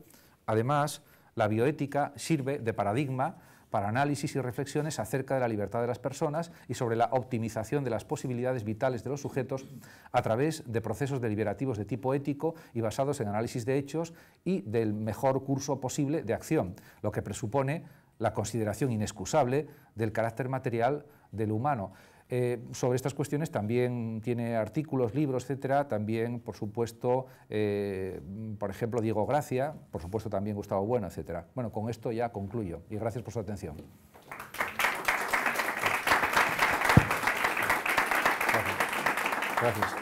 Además, la bioética sirve de paradigma para análisis y reflexiones acerca de la libertad de las personas y sobre la optimización de las posibilidades vitales de los sujetos a través de procesos deliberativos de tipo ético y basados en análisis de hechos y del mejor curso posible de acción, lo que presupone la consideración inexcusable del carácter material del humano. Eh, sobre estas cuestiones también tiene artículos, libros, etcétera. También, por supuesto, eh, por ejemplo, Diego Gracia, por supuesto también Gustavo Bueno, etcétera. Bueno, con esto ya concluyo y gracias por su atención. Gracias. gracias.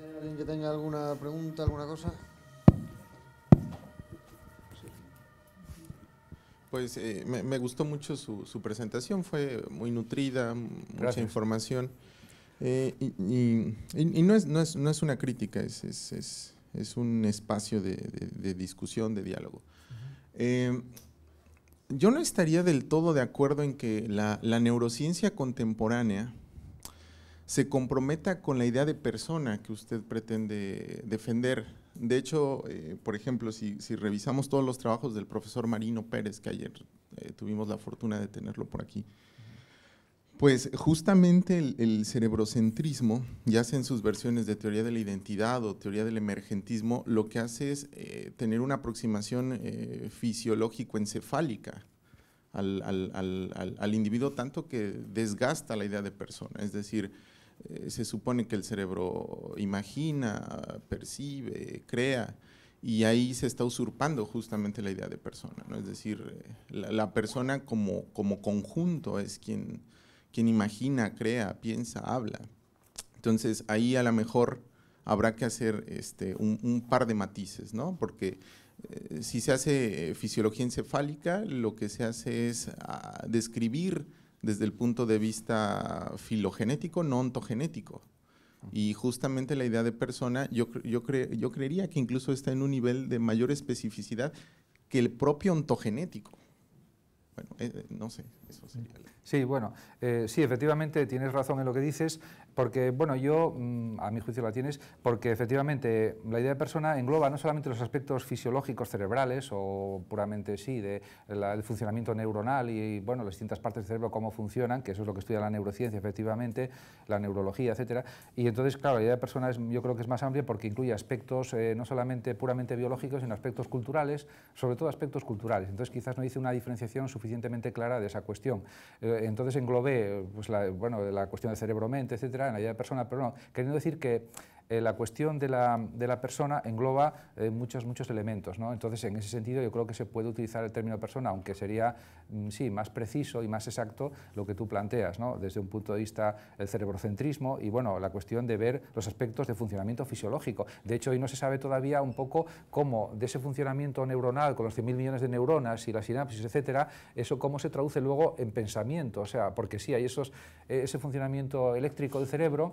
hay alguien que tenga alguna pregunta, alguna cosa. Pues eh, me, gustó mucho su, presentación, fue muy nutrida, mucha información. y, no, es, una crítica, es, un espacio de, discusión, de diálogo. Eh, yo no estaría del todo de acuerdo en que la, neurociencia contemporánea se comprometa con la idea de persona que usted pretende defender de hecho, eh, por ejemplo, si, revisamos todos los trabajos del profesor Marino Pérez, que ayer eh, tuvimos la fortuna de tenerlo por aquí, pues justamente el, cerebrocentrismo, ya sea en sus versiones de teoría de la identidad o teoría del emergentismo, lo que hace es eh, tener una aproximación fisiológico-encefálica al individuo, tanto que desgasta la idea de persona. Es decir, eh, se supone que el cerebro imagina, percibe, crea, y ahí se está usurpando justamente la idea de persona, ¿no? Es decir, eh, la, persona como, conjunto es quien, quien imagina, crea, piensa, habla. Entonces ahí a lo mejor habrá que hacer este, un, par de matices, ¿no? Porque eh, si se hace fisiología encefálica, lo que se hace es ah, describir desde el punto de vista filogenético, no ontogenético. Y justamente la idea de persona, yo, yo, yo creería que incluso está en un nivel de mayor especificidad que el propio ontogenético. Bueno, eh, eh, no sé, Sí, bueno, eh, sí, efectivamente tienes razón en lo que dices. Porque, bueno, yo, mm, a mi juicio la tienes, porque efectivamente la idea de persona engloba no solamente los aspectos fisiológicos cerebrales o puramente sí, de el funcionamiento neuronal y, bueno, las distintas partes del cerebro, cómo funcionan, que eso es lo que estudia la neurociencia, efectivamente, la neurología, etcétera. Y entonces, claro, la idea de persona es, yo creo que es más amplia porque incluye aspectos eh, no solamente puramente biológicos, sino aspectos culturales, sobre todo aspectos culturales. Entonces, quizás no hice una diferenciación suficientemente clara de esa cuestión. Eh, entonces, englobé pues, la, bueno, la cuestión de cerebro-mente, etcétera, en la persona, persona pero no, queriendo decir que eh, la cuestión de la, de la persona engloba eh, muchos, muchos elementos. ¿no? Entonces, en ese sentido, yo creo que se puede utilizar el término persona, aunque sería, mm, sí, más preciso y más exacto lo que tú planteas, ¿no? desde un punto de vista el cerebrocentrismo y, bueno, la cuestión de ver los aspectos de funcionamiento fisiológico. De hecho, hoy no se sabe todavía un poco cómo de ese funcionamiento neuronal con los 100.000 millones de neuronas y la sinapsis, etcétera, eso cómo se traduce luego en pensamiento. O sea, porque sí, hay esos, eh, ese funcionamiento eléctrico del cerebro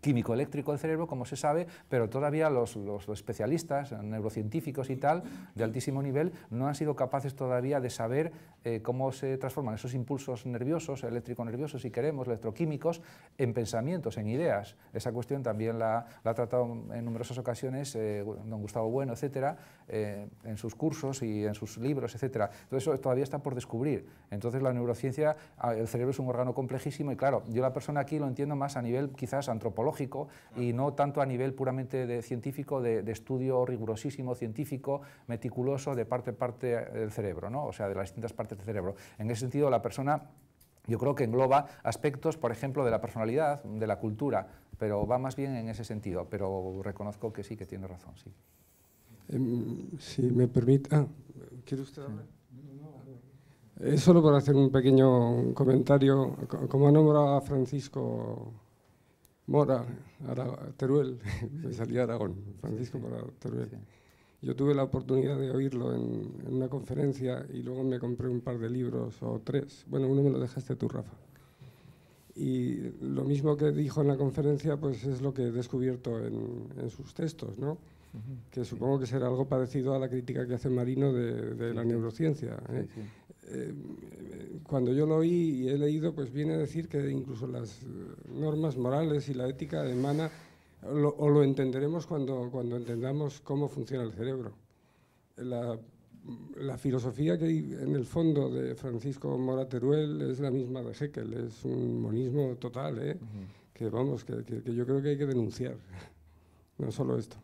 químico eléctrico del cerebro, como se sabe, pero todavía los, especialistas, neurocientíficos y tal, de altísimo nivel, no han sido capaces todavía de saber eh, cómo se transforman esos impulsos nerviosos, eléctrico-nerviosos, si queremos, electroquímicos, en pensamientos, en ideas. Esa cuestión también la, ha tratado en numerosas ocasiones eh, don Gustavo Bueno, etcétera, eh, en sus cursos y en sus libros, etcétera. Entonces eso todavía está por descubrir. Entonces la neurociencia, ah, el cerebro es un órgano complejísimo y claro, yo la persona aquí lo entiendo más a nivel quizás antropológico, y no tanto a nivel puramente de científico, de, estudio rigurosísimo, científico, meticuloso de parte parte del cerebro, ¿no? o sea, de las distintas partes del cerebro. En ese sentido, la persona yo creo que engloba aspectos, por ejemplo, de la personalidad, de la cultura, pero va más bien en ese sentido, pero reconozco que sí, que tiene razón, sí. Em, si me permite... Ah, ¿quiere usted hablar? Es eh, solo para hacer un pequeño comentario. Como ha nombrado a Francisco Mora, Teruel, me salía Aragón, Francisco Mora Teruel. Yo tuve la oportunidad de oírlo en, una conferencia y luego me compré un par de libros o tres. Bueno, uno me lo dejaste tú, Rafa. Y lo mismo que dijo en la conferencia, pues es lo que he descubierto en, en sus textos, ¿no? Que supongo que será algo parecido a la crítica que hace Marino de, de la neurociencia. ¿eh? sí. Eh, cuando yo lo oí y he leído, pues viene a decir que incluso las eh, normas morales y la ética emana, o lo entenderemos cuando, cuando entendamos cómo funciona el cerebro. La, filosofía que hay en el fondo de Francisco Mora Teruel es la misma de Heckel, es un monismo total, ¿eh? que vamos, que, que yo creo que hay que denunciar, no solo esto.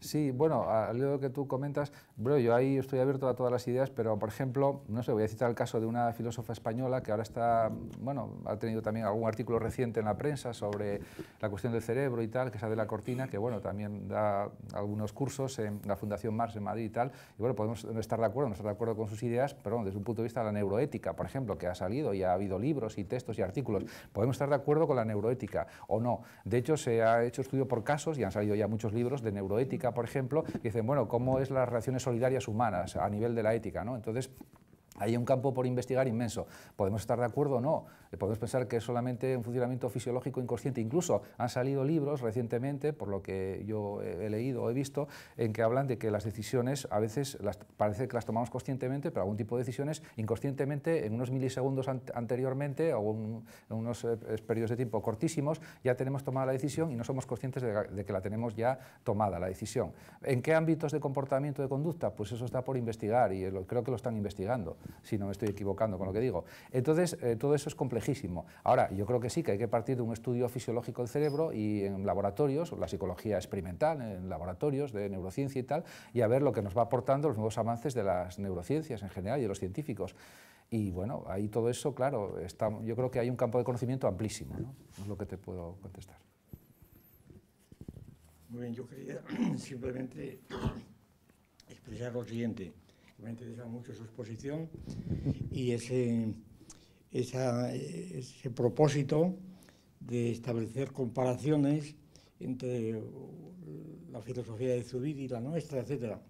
Sí, bueno, al lo que tú comentas, bro, yo ahí estoy abierto a todas las ideas, pero por ejemplo, no sé, voy a citar el caso de una filósofa española que ahora está, bueno, ha tenido también algún artículo reciente en la prensa sobre la cuestión del cerebro y tal, que es de la Cortina, que bueno, también da algunos cursos en la Fundación Mars en Madrid y tal, y bueno, podemos estar de acuerdo, no estar de acuerdo con sus ideas, pero desde un punto de vista de la neuroética, por ejemplo, que ha salido y ha habido libros y textos y artículos, podemos estar de acuerdo con la neuroética o no. De hecho, se ha hecho estudio por casos y han salido ya muchos libros de neuroética por ejemplo, dicen, bueno, ¿cómo es las relaciones solidarias humanas a nivel de la ética? ¿no? Entonces, hay un campo por investigar inmenso. Podemos estar de acuerdo o no, podemos pensar que es solamente un funcionamiento fisiológico inconsciente. Incluso han salido libros recientemente, por lo que yo he leído o he visto, en que hablan de que las decisiones a veces las, parece que las tomamos conscientemente, pero algún tipo de decisiones inconscientemente, en unos milisegundos anteriormente o en unos eh, periodos de tiempo cortísimos, ya tenemos tomada la decisión y no somos conscientes de, que la tenemos ya tomada, la decisión. ¿En qué ámbitos de comportamiento, de conducta? Pues eso está por investigar y creo que lo están investigando si no me estoy equivocando con lo que digo. Entonces, eh, todo eso es complejísimo. Ahora, yo creo que sí, que hay que partir de un estudio fisiológico del cerebro y en laboratorios, la psicología experimental, en laboratorios de neurociencia y tal, y a ver lo que nos va aportando los nuevos avances de las neurociencias en general y de los científicos. Y bueno, ahí todo eso, claro, yo creo que hay un campo de conocimiento amplísimo, es lo que te puedo contestar. Muy bien, yo quería simplemente expresar lo siguiente me interesa mucho su exposición y ese, ese propósito de establecer comparaciones entre la filosofía de Zubir y la nuestra, etcétera.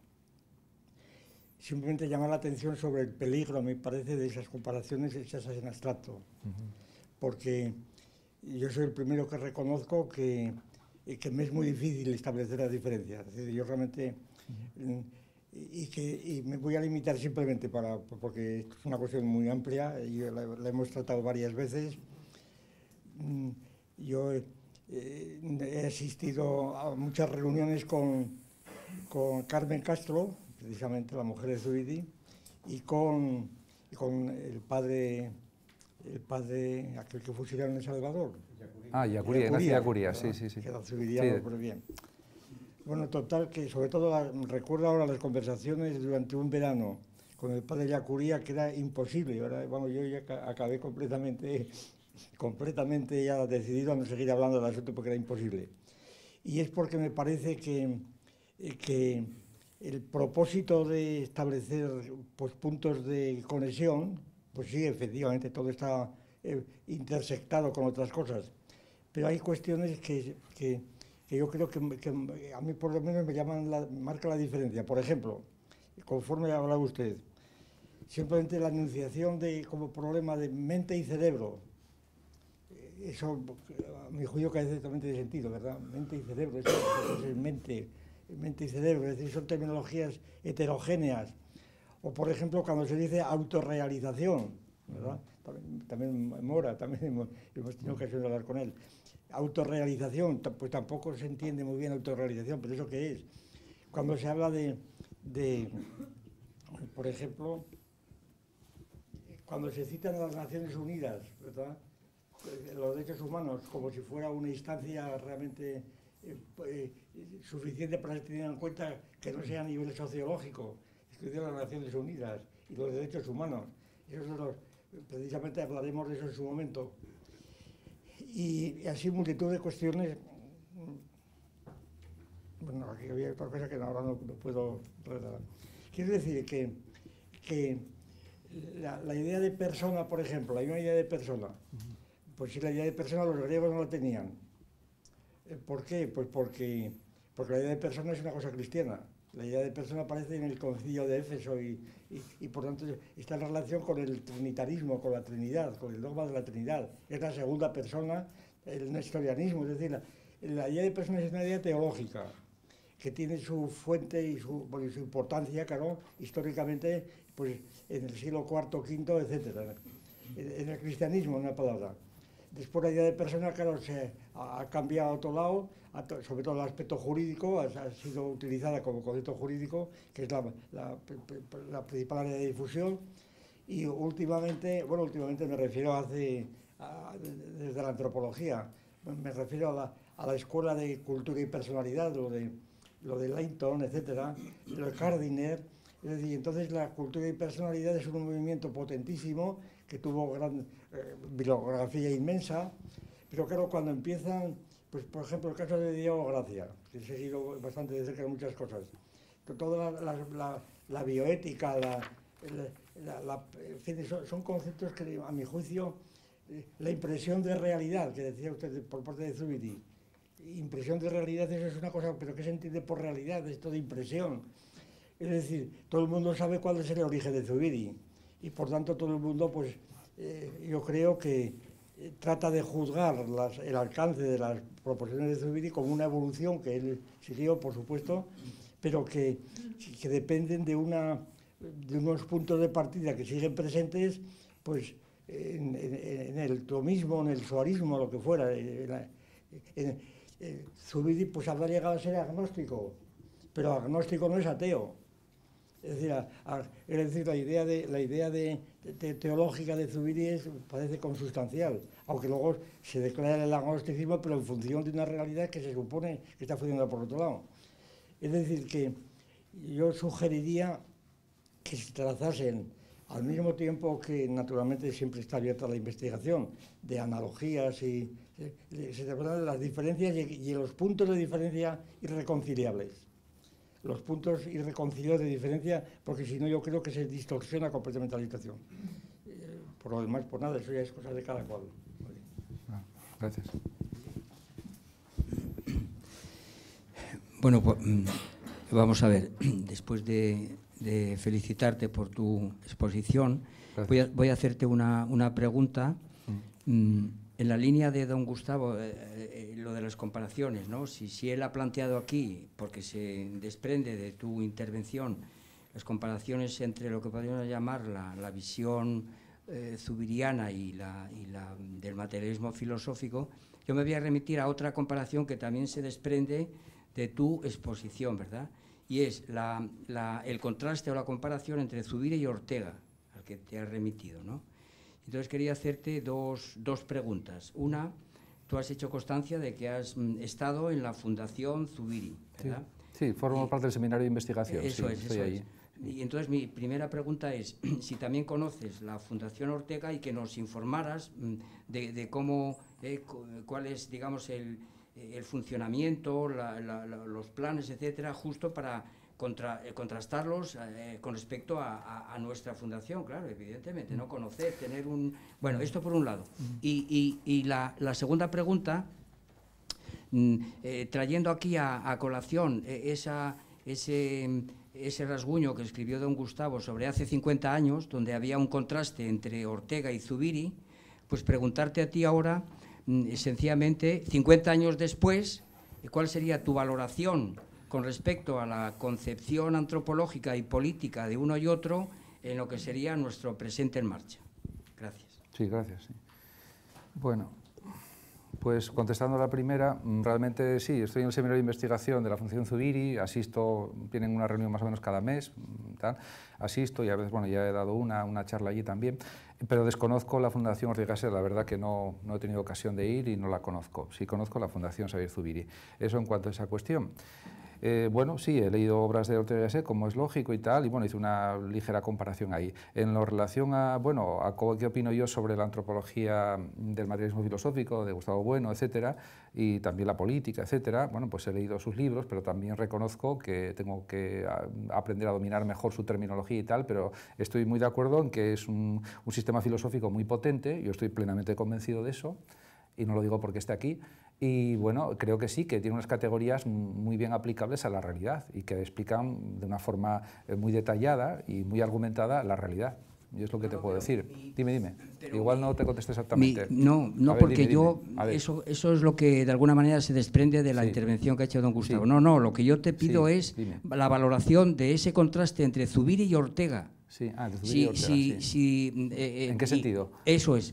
Simplemente llamar la atención sobre el peligro, me parece, de esas comparaciones hechas en abstracto. Porque yo soy el primero que reconozco que, que me es muy difícil establecer las diferencias. Es decir, yo realmente y, que, y me voy a limitar simplemente para, porque es una cuestión muy amplia y la, hemos tratado varias veces. Mm, yo eh, he asistido a muchas reuniones con, con Carmen Castro, precisamente la mujer de Zubidi, y con, con el padre el padre, aquel que fusilaron en El Salvador. Ah, Yacuría, Yacuría, Yacuría, sí, sí, sí. Que era pero bien. Bueno, total, que sobre todo ah, recuerdo ahora las conversaciones durante un verano con el padre Yacuría, que era imposible, ahora Bueno, yo ya acabé completamente, completamente ya decidido a no seguir hablando del asunto porque era imposible. Y es porque me parece que, eh, que el propósito de establecer pues, puntos de conexión, pues sí, efectivamente, todo está eh, intersectado con otras cosas, pero hay cuestiones que, que que yo creo que, a mí por lo menos me la, marca la diferencia. Por ejemplo, conforme habla usted, simplemente la enunciación de, como problema de mente y cerebro, eh, eso a mi juicio carece totalmente de sentido, ¿verdad? Mente y cerebro, eso, es mente, mente y cerebro, es decir, son terminologías heterogéneas. O por ejemplo, cuando se dice autorrealización, ¿verdad? También, Mora, también hemos, hemos tenido ocasión de hablar con él. Autorrealización, pues tampoco se entiende muy bien autorrealización, pero eso que es. Cuando se habla de, por ejemplo, cuando se citan las Naciones Unidas, ¿verdad? los derechos humanos como si fuera una instancia realmente eh, pues, eh, suficiente para tener en cuenta que no sea a nivel sociológico, de las Naciones Unidas y los derechos humanos. precisamente hablaremos de eso en su momento, y, así multitud de cuestiones. Bueno, aquí había otra cosa que ahora no, puedo redactar. Quiero decir que, la, idea de persona, por ejemplo, hay una idea de persona. Pues si la idea de persona los griegos no la tenían. Eh, ¿Por qué? Pues porque, porque la idea de persona es una cosa cristiana. La idea de persona aparece en el concilio de Éfeso y, y, y, por tanto está en relación con el trinitarismo, con la Trinidad, con el dogma de la Trinidad. Es la segunda persona, el nestorianismo, es decir, la, idea de persona es una idea teológica que tiene su fuente y su, su importancia, claro, históricamente, pues en el siglo IV, V, etc. En, en el cristianismo, en una palabra. Después la idea de persona, claro, se ha cambiado a otro lado, sobre todo el aspecto jurídico, ha, sido utilizada como concepto jurídico, que es la, principal área de difusión. Y últimamente, bueno, últimamente me refiero desde la antropología, me refiero a la, escuela de cultura y personalidad, lo de, lo de Linton, etcétera, Gardiner. Es decir, entonces la cultura y personalidad es un movimiento potentísimo que tuvo gran eh, bibliografía inmensa pero claro, cuando empiezan, pues por ejemplo el caso de Diego Gracia, que se ha sido bastante de cerca de muchas cosas, toda la, la, bioética, son, conceptos que a mi juicio, eh, la impresión de realidad, que decía usted por parte de Zubiri, impresión de realidad eso es una cosa, pero ¿qué se entiende por realidad esto de impresión? Es decir, todo el mundo sabe cuál es el origen de Zubiri y por tanto todo el mundo, pues eh, yo creo que trata de juzgar el alcance de las proporciones de Zubiri como una evolución que él siguió, por supuesto, pero que, que dependen de, una, de unos puntos de partida que siguen presentes, pues en, el tomismo, en el suarismo, lo que fuera. Eh, en, eh, Zubiri pues habrá llegado a ser agnóstico, pero agnóstico no es ateo. Es decir, es decir la idea de, la idea de, teológica de Zubiri es, parece consustancial, aunque luego se declara el agnosticismo, pero en función de una realidad que se supone que está funcionando por otro lado. Es decir, que yo sugeriría que se trazasen, al mismo tiempo que naturalmente siempre está abierta la investigación de analogías y eh, se las diferencias y los puntos de diferencia irreconciliables los puntos irreconciliables de diferencia, porque si no yo creo que se distorsiona completamente la situación. Eh, por lo demás, por nada, eso ya es cosa de cada cual. Ah, gracias. Bueno, pues, mm, vamos a ver, después de, felicitarte por tu exposición, voy a, voy a, hacerte una, una pregunta. Mm. Mm, en la línea de don Gustavo, eh, eh, eh, lo de las comparaciones, ¿no? Si, él ha planteado aquí, porque se desprende de tu intervención, las comparaciones entre lo que podríamos llamar la, visión zubiriana y la, del materialismo filosófico, yo me voy a remitir a otra comparación que también se desprende de tu exposición, ¿verdad? Y es el contraste o la comparación entre Zubiri y Ortega, al que te has remitido, ¿no? Entonces quería hacerte dos, dos preguntas. Una, tú has hecho constancia de que has mm, estado en la Fundación Zubiri, ¿verdad? Sí, formo parte del seminario de investigación. Eso es, ahí. Y entonces mi primera pregunta es si también conoces la Fundación Ortega y que nos informaras mm, de, cómo, eh, cuál es, digamos, el, funcionamiento, los planes, etcétera, justo para eh, contrastarlos eh, con respecto a, nuestra fundación, claro, evidentemente, no mm. conocer, tener un... Bueno, esto por un lado. Mm. Y, la, segunda pregunta, mm, eh, trayendo aquí a, colación ese, ese rasguño que escribió don Gustavo sobre hace 50 años, donde había un contraste entre Ortega y Zubiri, pues preguntarte a ti ahora, sencillamente, 50 años después, ¿cuál sería tu valoración? con respecto a la concepción antropológica y política de uno y otro en lo que sería nuestro presente en marcha. Gracias. Sí, gracias. Bueno, pues contestando a la primera, mm, realmente sí, estoy en el seminario de investigación de la Fundación Zubiri, asisto, tienen una reunión más o menos cada mes, mm, tal, asisto y a veces, bueno, ya he dado una, una charla allí también, pero desconozco la Fundación Ortigase, la verdad que no, no, he tenido ocasión de ir y no la conozco. Sí conozco la Fundación Xavier Zubiri, eso en cuanto a esa cuestión. Eh, bueno, sí, he leído obras de Ortega y como es lógico y tal, y bueno, hice una ligera comparación ahí. En lo relación a, bueno, a qué opino yo sobre la antropología del materialismo filosófico, de Gustavo Bueno, etcétera, y también la política, etcétera, bueno, pues he leído sus libros, pero también reconozco que tengo que aprender a dominar mejor su terminología y tal, pero estoy muy de acuerdo en que es un, un sistema filosófico muy potente, yo estoy plenamente convencido de eso, y no lo digo porque esté aquí, y bueno, creo que sí, que tiene unas categorías muy bien aplicables a la realidad y que explican de una forma eh, muy detallada y muy argumentada la realidad. Y es lo que te puedo decir. dime, dime. Igual no te contesté exactamente. no, no, porque yo. Eso, eso es lo que de alguna manera se desprende de la intervención que ha hecho don Gustavo. No, no, lo que yo te pido es la valoración de ese contraste entre Zubiri y Ortega. Sí, ah, de Zubiri y Ortega. Mm, eh, eh, ¿En qué sentido? Eso es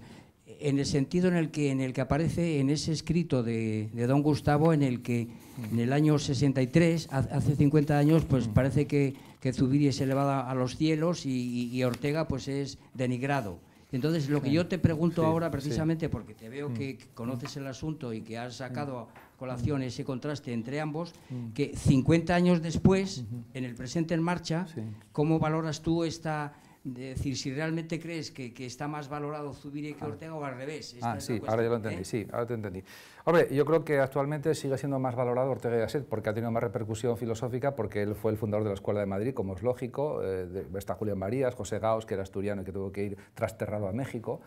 en el sentido en el que, en el que aparece en ese escrito de, don Gustavo, en el que en el año 63, hace 50 años, pues parece que, que Zubiri es elevada a los cielos y, Ortega pues es denigrado. Entonces, lo que yo te pregunto ahora, precisamente, porque te veo mm. que conoces el asunto y que has mm. sacado a colación ese contraste entre ambos, mm. que 50 años después, en el presente en marcha, ¿cómo valoras tú esta de decir, si realmente crees que, que está más valorado Zubiri que ah. Ortega o al revés. ah, sí, ahora ya lo entendí, ¿eh? sí, ahora te entendí. Hombre, yo creo que actualmente sigue siendo más valorado Ortega y Gasset porque ha tenido más repercusión filosófica, porque él fue el fundador de la Escuela de Madrid, como es lógico. Eh, está Julián Marías, José Gaos, que era asturiano y que tuvo que ir trasterrado a México.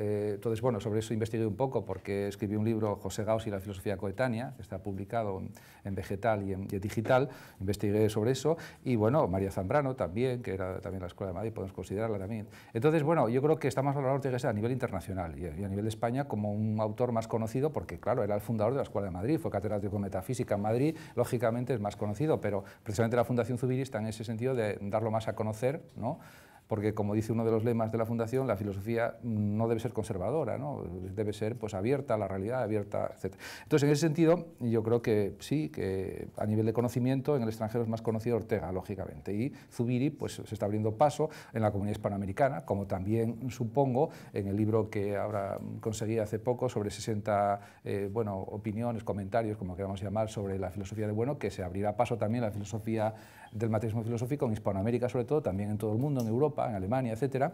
Eh, entonces, bueno, sobre eso investigué un poco porque escribí un libro, José Gauss y la filosofía coetánea, que está publicado en, Vegetal y en, Digital, investigué sobre eso, y bueno, María Zambrano también, que era también la Escuela de Madrid, podemos considerarla también. Entonces, bueno, yo creo que está más valorado Ortega a nivel internacional y a, nivel de España como un autor más conocido porque, claro, era el fundador de la Escuela de Madrid, fue catedrático de Metafísica en Madrid, lógicamente es más conocido, pero precisamente la Fundación Zubiri está en ese sentido de darlo más a conocer, ¿no? porque como dice uno de los lemas de la Fundación, la filosofía no debe ser conservadora, ¿no? debe ser pues, abierta a la realidad, abierta, etc. Entonces, en ese sentido, yo creo que sí, que a nivel de conocimiento en el extranjero es más conocido Ortega, lógicamente, y Zubiri pues, se está abriendo paso en la comunidad hispanoamericana, como también supongo en el libro que ahora conseguí hace poco sobre 60 eh, bueno, opiniones, comentarios, como queramos llamar, sobre la filosofía de Bueno, que se abrirá paso también la filosofía del materialismo filosófico en Hispanoamérica sobre todo, también en todo el mundo, en Europa, en Alemania, etcétera.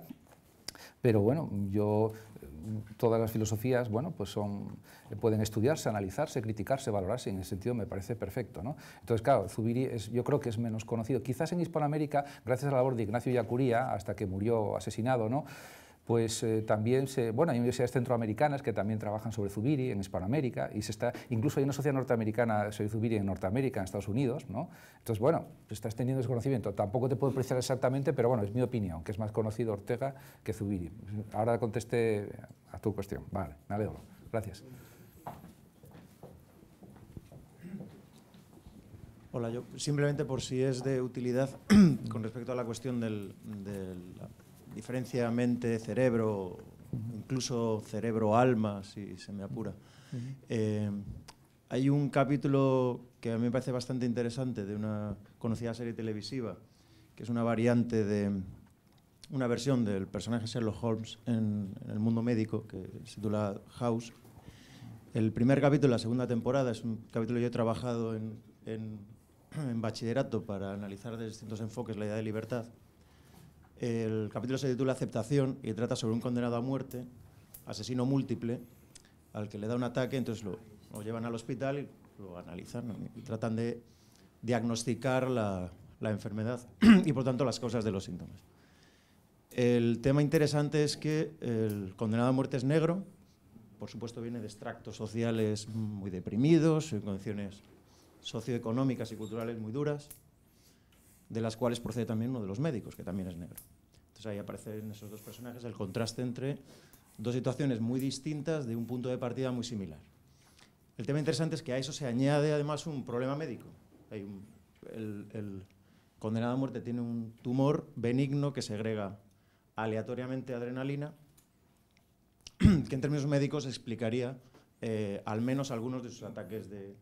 Pero bueno, yo eh, todas las filosofías, bueno, pues son, pueden estudiarse, analizarse, criticarse, valorarse, en ese sentido me parece perfecto, ¿no? Entonces, claro, Zubiri yo creo que es menos conocido. Quizás en Hispanoamérica, gracias a la labor de Ignacio Yacuría, hasta que murió asesinado, ¿no? pues eh, también se, bueno, hay universidades centroamericanas que también trabajan sobre Zubiri en Hispanoamérica y se está, incluso hay una sociedad norteamericana sobre Zubiri en Norteamérica, en Estados Unidos, ¿no? Entonces, bueno, pues estás teniendo ese conocimiento. Tampoco te puedo precisar exactamente, pero bueno, es mi opinión, que es más conocido Ortega que Zubiri. Ahora contesté a tu cuestión. Vale, me alegro. Gracias. Hola, yo simplemente por si es de utilidad con respecto a la cuestión del diferencia mente-cerebro, incluso cerebro-alma, si se me apura. Eh, hay un capítulo que a mí me parece bastante interesante de una conocida serie televisiva, que es una variante de una versión del personaje Sherlock Holmes en, el mundo médico, que se titula House. El primer capítulo, la segunda temporada, es un capítulo que yo he trabajado en bachillerato para analizar de distintos enfoques la idea de libertad. El capítulo se titula Aceptación y trata sobre un condenado a muerte, asesino múltiple, al que le da un ataque, entonces lo, llevan al hospital y lo analizan y tratan de diagnosticar la, la enfermedad y por tanto las causas de los síntomas. El tema interesante es que el condenado a muerte es negro, por supuesto viene de extractos sociales muy deprimidos, en condiciones socioeconómicas y culturales muy duras, de las cuales procede también uno de los médicos, que también es negro. Entonces ahí aparecen esos dos personajes, el contraste entre dos situaciones muy distintas de un punto de partida muy similar. El tema interesante es que a eso se añade además un problema médico. el, condenado a muerte tiene un tumor benigno que segrega aleatoriamente adrenalina, que en términos médicos explicaría eh, al menos algunos de sus ataques de,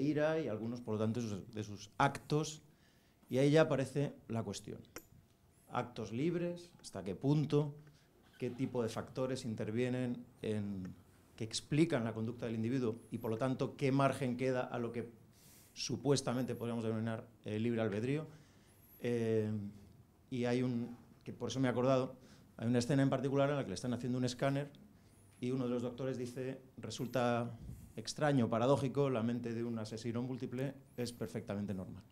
ira y algunos, por lo tanto, de sus actos. Y ahí ya aparece la cuestión actos libres, hasta qué punto, qué tipo de factores intervienen en, que explican la conducta del individuo y por lo tanto qué margen queda a lo que supuestamente podríamos denominar eh, libre albedrío. Eh, y hay un, que por eso me he acordado, hay una escena en particular en la que le están haciendo un escáner y uno de los doctores dice, resulta extraño, paradójico, la mente de un asesino múltiple es perfectamente normal.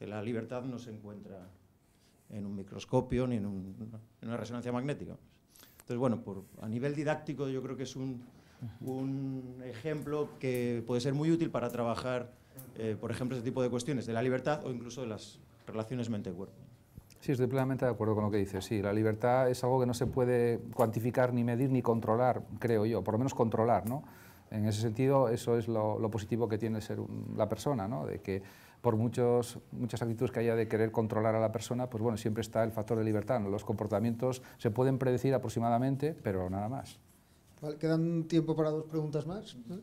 la libertad no se encuentra en un microscopio ni en, una resonancia magnética. Entonces, bueno, por, a nivel didáctico yo creo que es un, un ejemplo que puede ser muy útil para trabajar, eh, por ejemplo, ese tipo de cuestiones de la libertad o incluso de las relaciones mente-cuerpo. Sí, estoy plenamente de acuerdo con lo que dices. Sí, la libertad es algo que no se puede cuantificar, ni medir, ni controlar, creo yo, por lo menos controlar, ¿no? En ese sentido, eso es lo, positivo que tiene ser la persona, ¿no? de que por muchos, muchas actitudes que haya de querer controlar a la persona, pues bueno, siempre está el factor de libertad. Los comportamientos se pueden predecir aproximadamente, pero nada más. ¿Quedan tiempo para dos preguntas más? ¿Eh?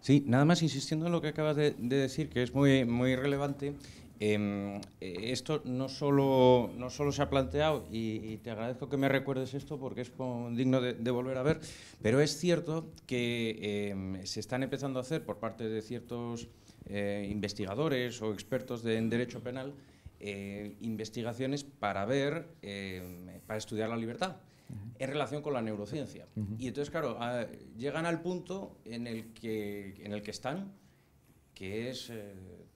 Sí, nada más insistiendo en lo que acabas de, de decir, que es muy, muy relevante, Em, eh, esto no solo, no solo se ha planteado, y, te agradezco que me recuerdes esto porque es digno de, volver a ver, pero es cierto que em, se están empezando a hacer por parte de ciertos eh, investigadores o expertos de, en derecho penal eh, investigaciones para ver, em, para estudiar la libertad en relación con la neurociencia. Y entonces, claro, ah, llegan al punto en el que, en el que están, que es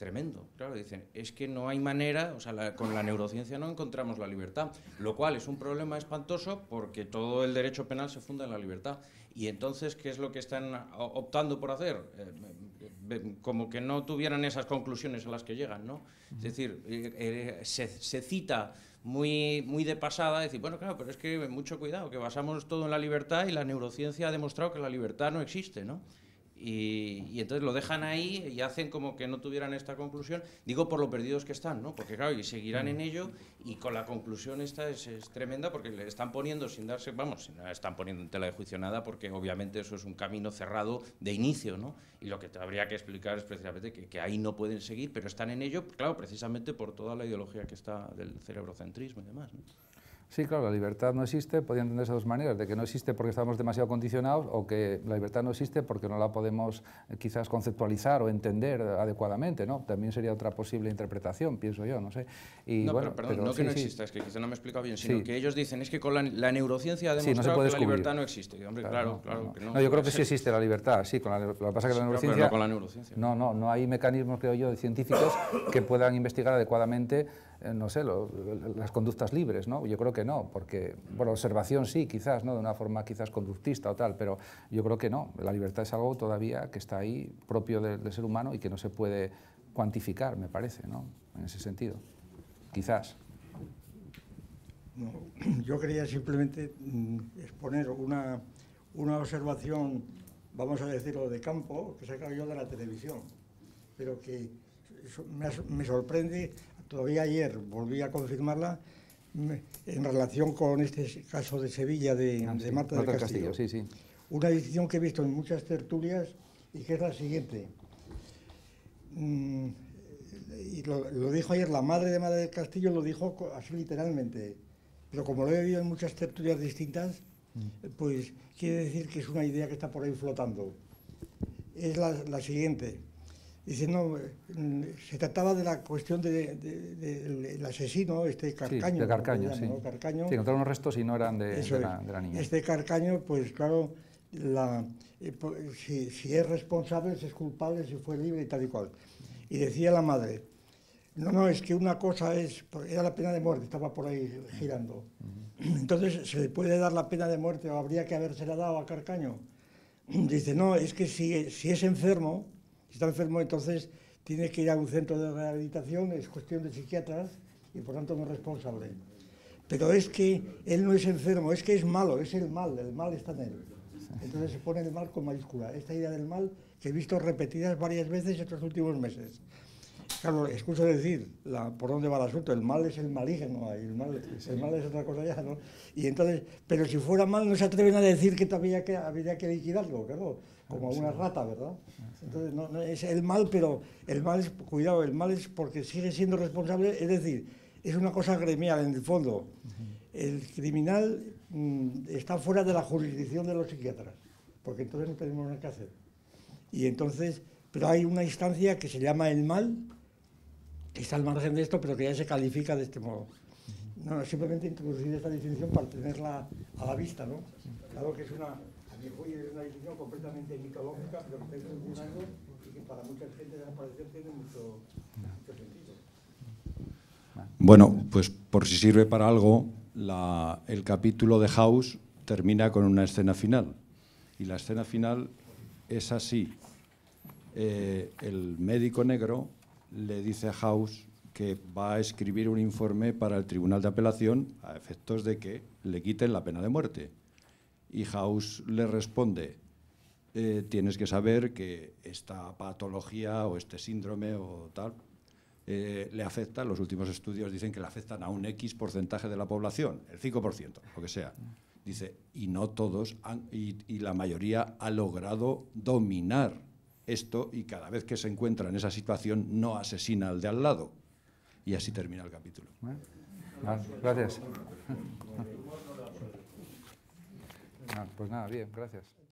tremendo. Claro, dicen, es que no hay manera, o sea, con la neurociencia no encontramos la libertad, lo cual es un problema espantoso porque todo el derecho penal se funda en la libertad. Y entonces, ¿qué es lo que están optando por hacer? Eh, eh, eh, como que no tuvieran esas conclusiones a las que llegan, ¿no? Es decir, se, cita muy, muy de pasada, decir, bueno, claro, pero es que mucho cuidado, que basamos todo en la libertad y la neurociencia ha demostrado que la libertad no existe, ¿no? Y, entonces lo dejan ahí y hacen como que no tuvieran esta conclusión, digo por lo perdidos que están, ¿no? porque claro, y seguirán en mm. ello y con la conclusión esta es, tremenda porque le están poniendo sin darse, vamos, están poniendo en tela de juicio nada porque obviamente eso es un camino cerrado de inicio, ¿no? y lo que habría que explicar es precisamente que, que, ahí no pueden seguir, pero están en ello, claro, precisamente por toda la ideología que está del cerebrocentrismo y demás. ¿no? Sí, claro, la libertad no existe, podía entenderse de dos maneras, de que no existe porque estamos demasiado condicionados o que la libertad no existe porque no la podemos eh, quizás conceptualizar o entender adecuadamente, ¿no? También sería otra posible interpretación, pienso yo, no sé. no, pero, perdón, no que no exista, es que quizás no me he explicado bien, sino que ellos dicen es que con la, neurociencia ha demostrado no que descubrir. la libertad no existe. claro, claro, no. yo creo que sí existe la libertad, sí, con la, lo que pasa es que la neurociencia... no con la neurociencia. No, no, no hay mecanismos, creo yo, de científicos que puedan investigar adecuadamente eh, no sé, las conductas libres, ¿no? Yo creo que no, porque, por observación sí, quizás, ¿no? De una forma quizás conductista o tal, pero yo creo que no. La libertad es algo todavía que está ahí, propio del, ser humano y que no se puede cuantificar, me parece, ¿no? En ese sentido, quizás. yo quería simplemente mm, exponer una, observación, vamos a decirlo, de campo, que se yo de la televisión, pero que me sorprende todavía ayer volví a confirmarla, en relación con este caso de Sevilla de, ah, de Marta, del Castillo. Una decisión que he visto en muchas tertulias y que es la siguiente. Mm, lo, dijo ayer la madre de Marta del Castillo, lo dijo así literalmente. Pero como lo he oído en muchas tertulias distintas, mm. pues quiere decir que es una idea que está por ahí flotando. Es la siguiente diciendo eh, se trataba de la cuestión del de, asesino este carcaño sí, de carcaño, sí. sí encontraron restos y no eran de, la, niña este carcaño pues claro la, eh, si, si, es responsable si es culpable si fue libre y tal y cual y decía la madre no no es que una cosa es pues, era la pena de muerte estaba por ahí girando entonces se le puede dar la pena de muerte o habría que habérsela dado a carcaño dice no es que si, si es enfermo si está enfermo, entonces tiene que ir a un centro de rehabilitación, es cuestión de psiquiatras y por tanto no es responsable. Pero es que él no es enfermo, es que es malo, es el mal, el mal está en él. Entonces se pone el mal con mayúscula. Esta idea del mal que he visto repetidas varias veces estos últimos meses. Claro, excuso decir la, por dónde va el asunto. El mal es el malígeno, el mal, el mal es otra cosa ya, ¿no? Y entonces, pero si fuera mal no se atreven a decir que todavía que, habría que liquidarlo, claro como una rata, ¿verdad? Entonces, no, es el mal, pero el mal es, cuidado, el mal es porque sigue siendo responsable, es decir, es una cosa gremial en el fondo. El criminal mm, está fuera de la jurisdicción de los psiquiatras, porque entonces no tenemos nada que hacer. Y entonces, pero hay una instancia que se llama el mal, que está al margen de esto, pero que ya se califica de este modo. No, simplemente introducir esta distinción para tenerla a la vista, ¿no? Claro que es una bueno, pues por si sirve para algo, el capítulo de House termina con una escena final. Y la escena final es así. Eh, el médico negro le dice a House que va a escribir un informe para el Tribunal de Apelación a efectos de que le quiten la pena de muerte. Y House le responde, eh, tienes que saber que esta patología o este síndrome o tal eh, le afecta, los últimos estudios dicen que le afectan a un X porcentaje de la población, el 5%, lo que sea. Dice, y no todos, y la mayoría ha logrado dominar esto y cada vez que se encuentra en esa situación no asesina al de al lado. Y así termina el capítulo. Gracias. Pues, pues nada, bien, gracias.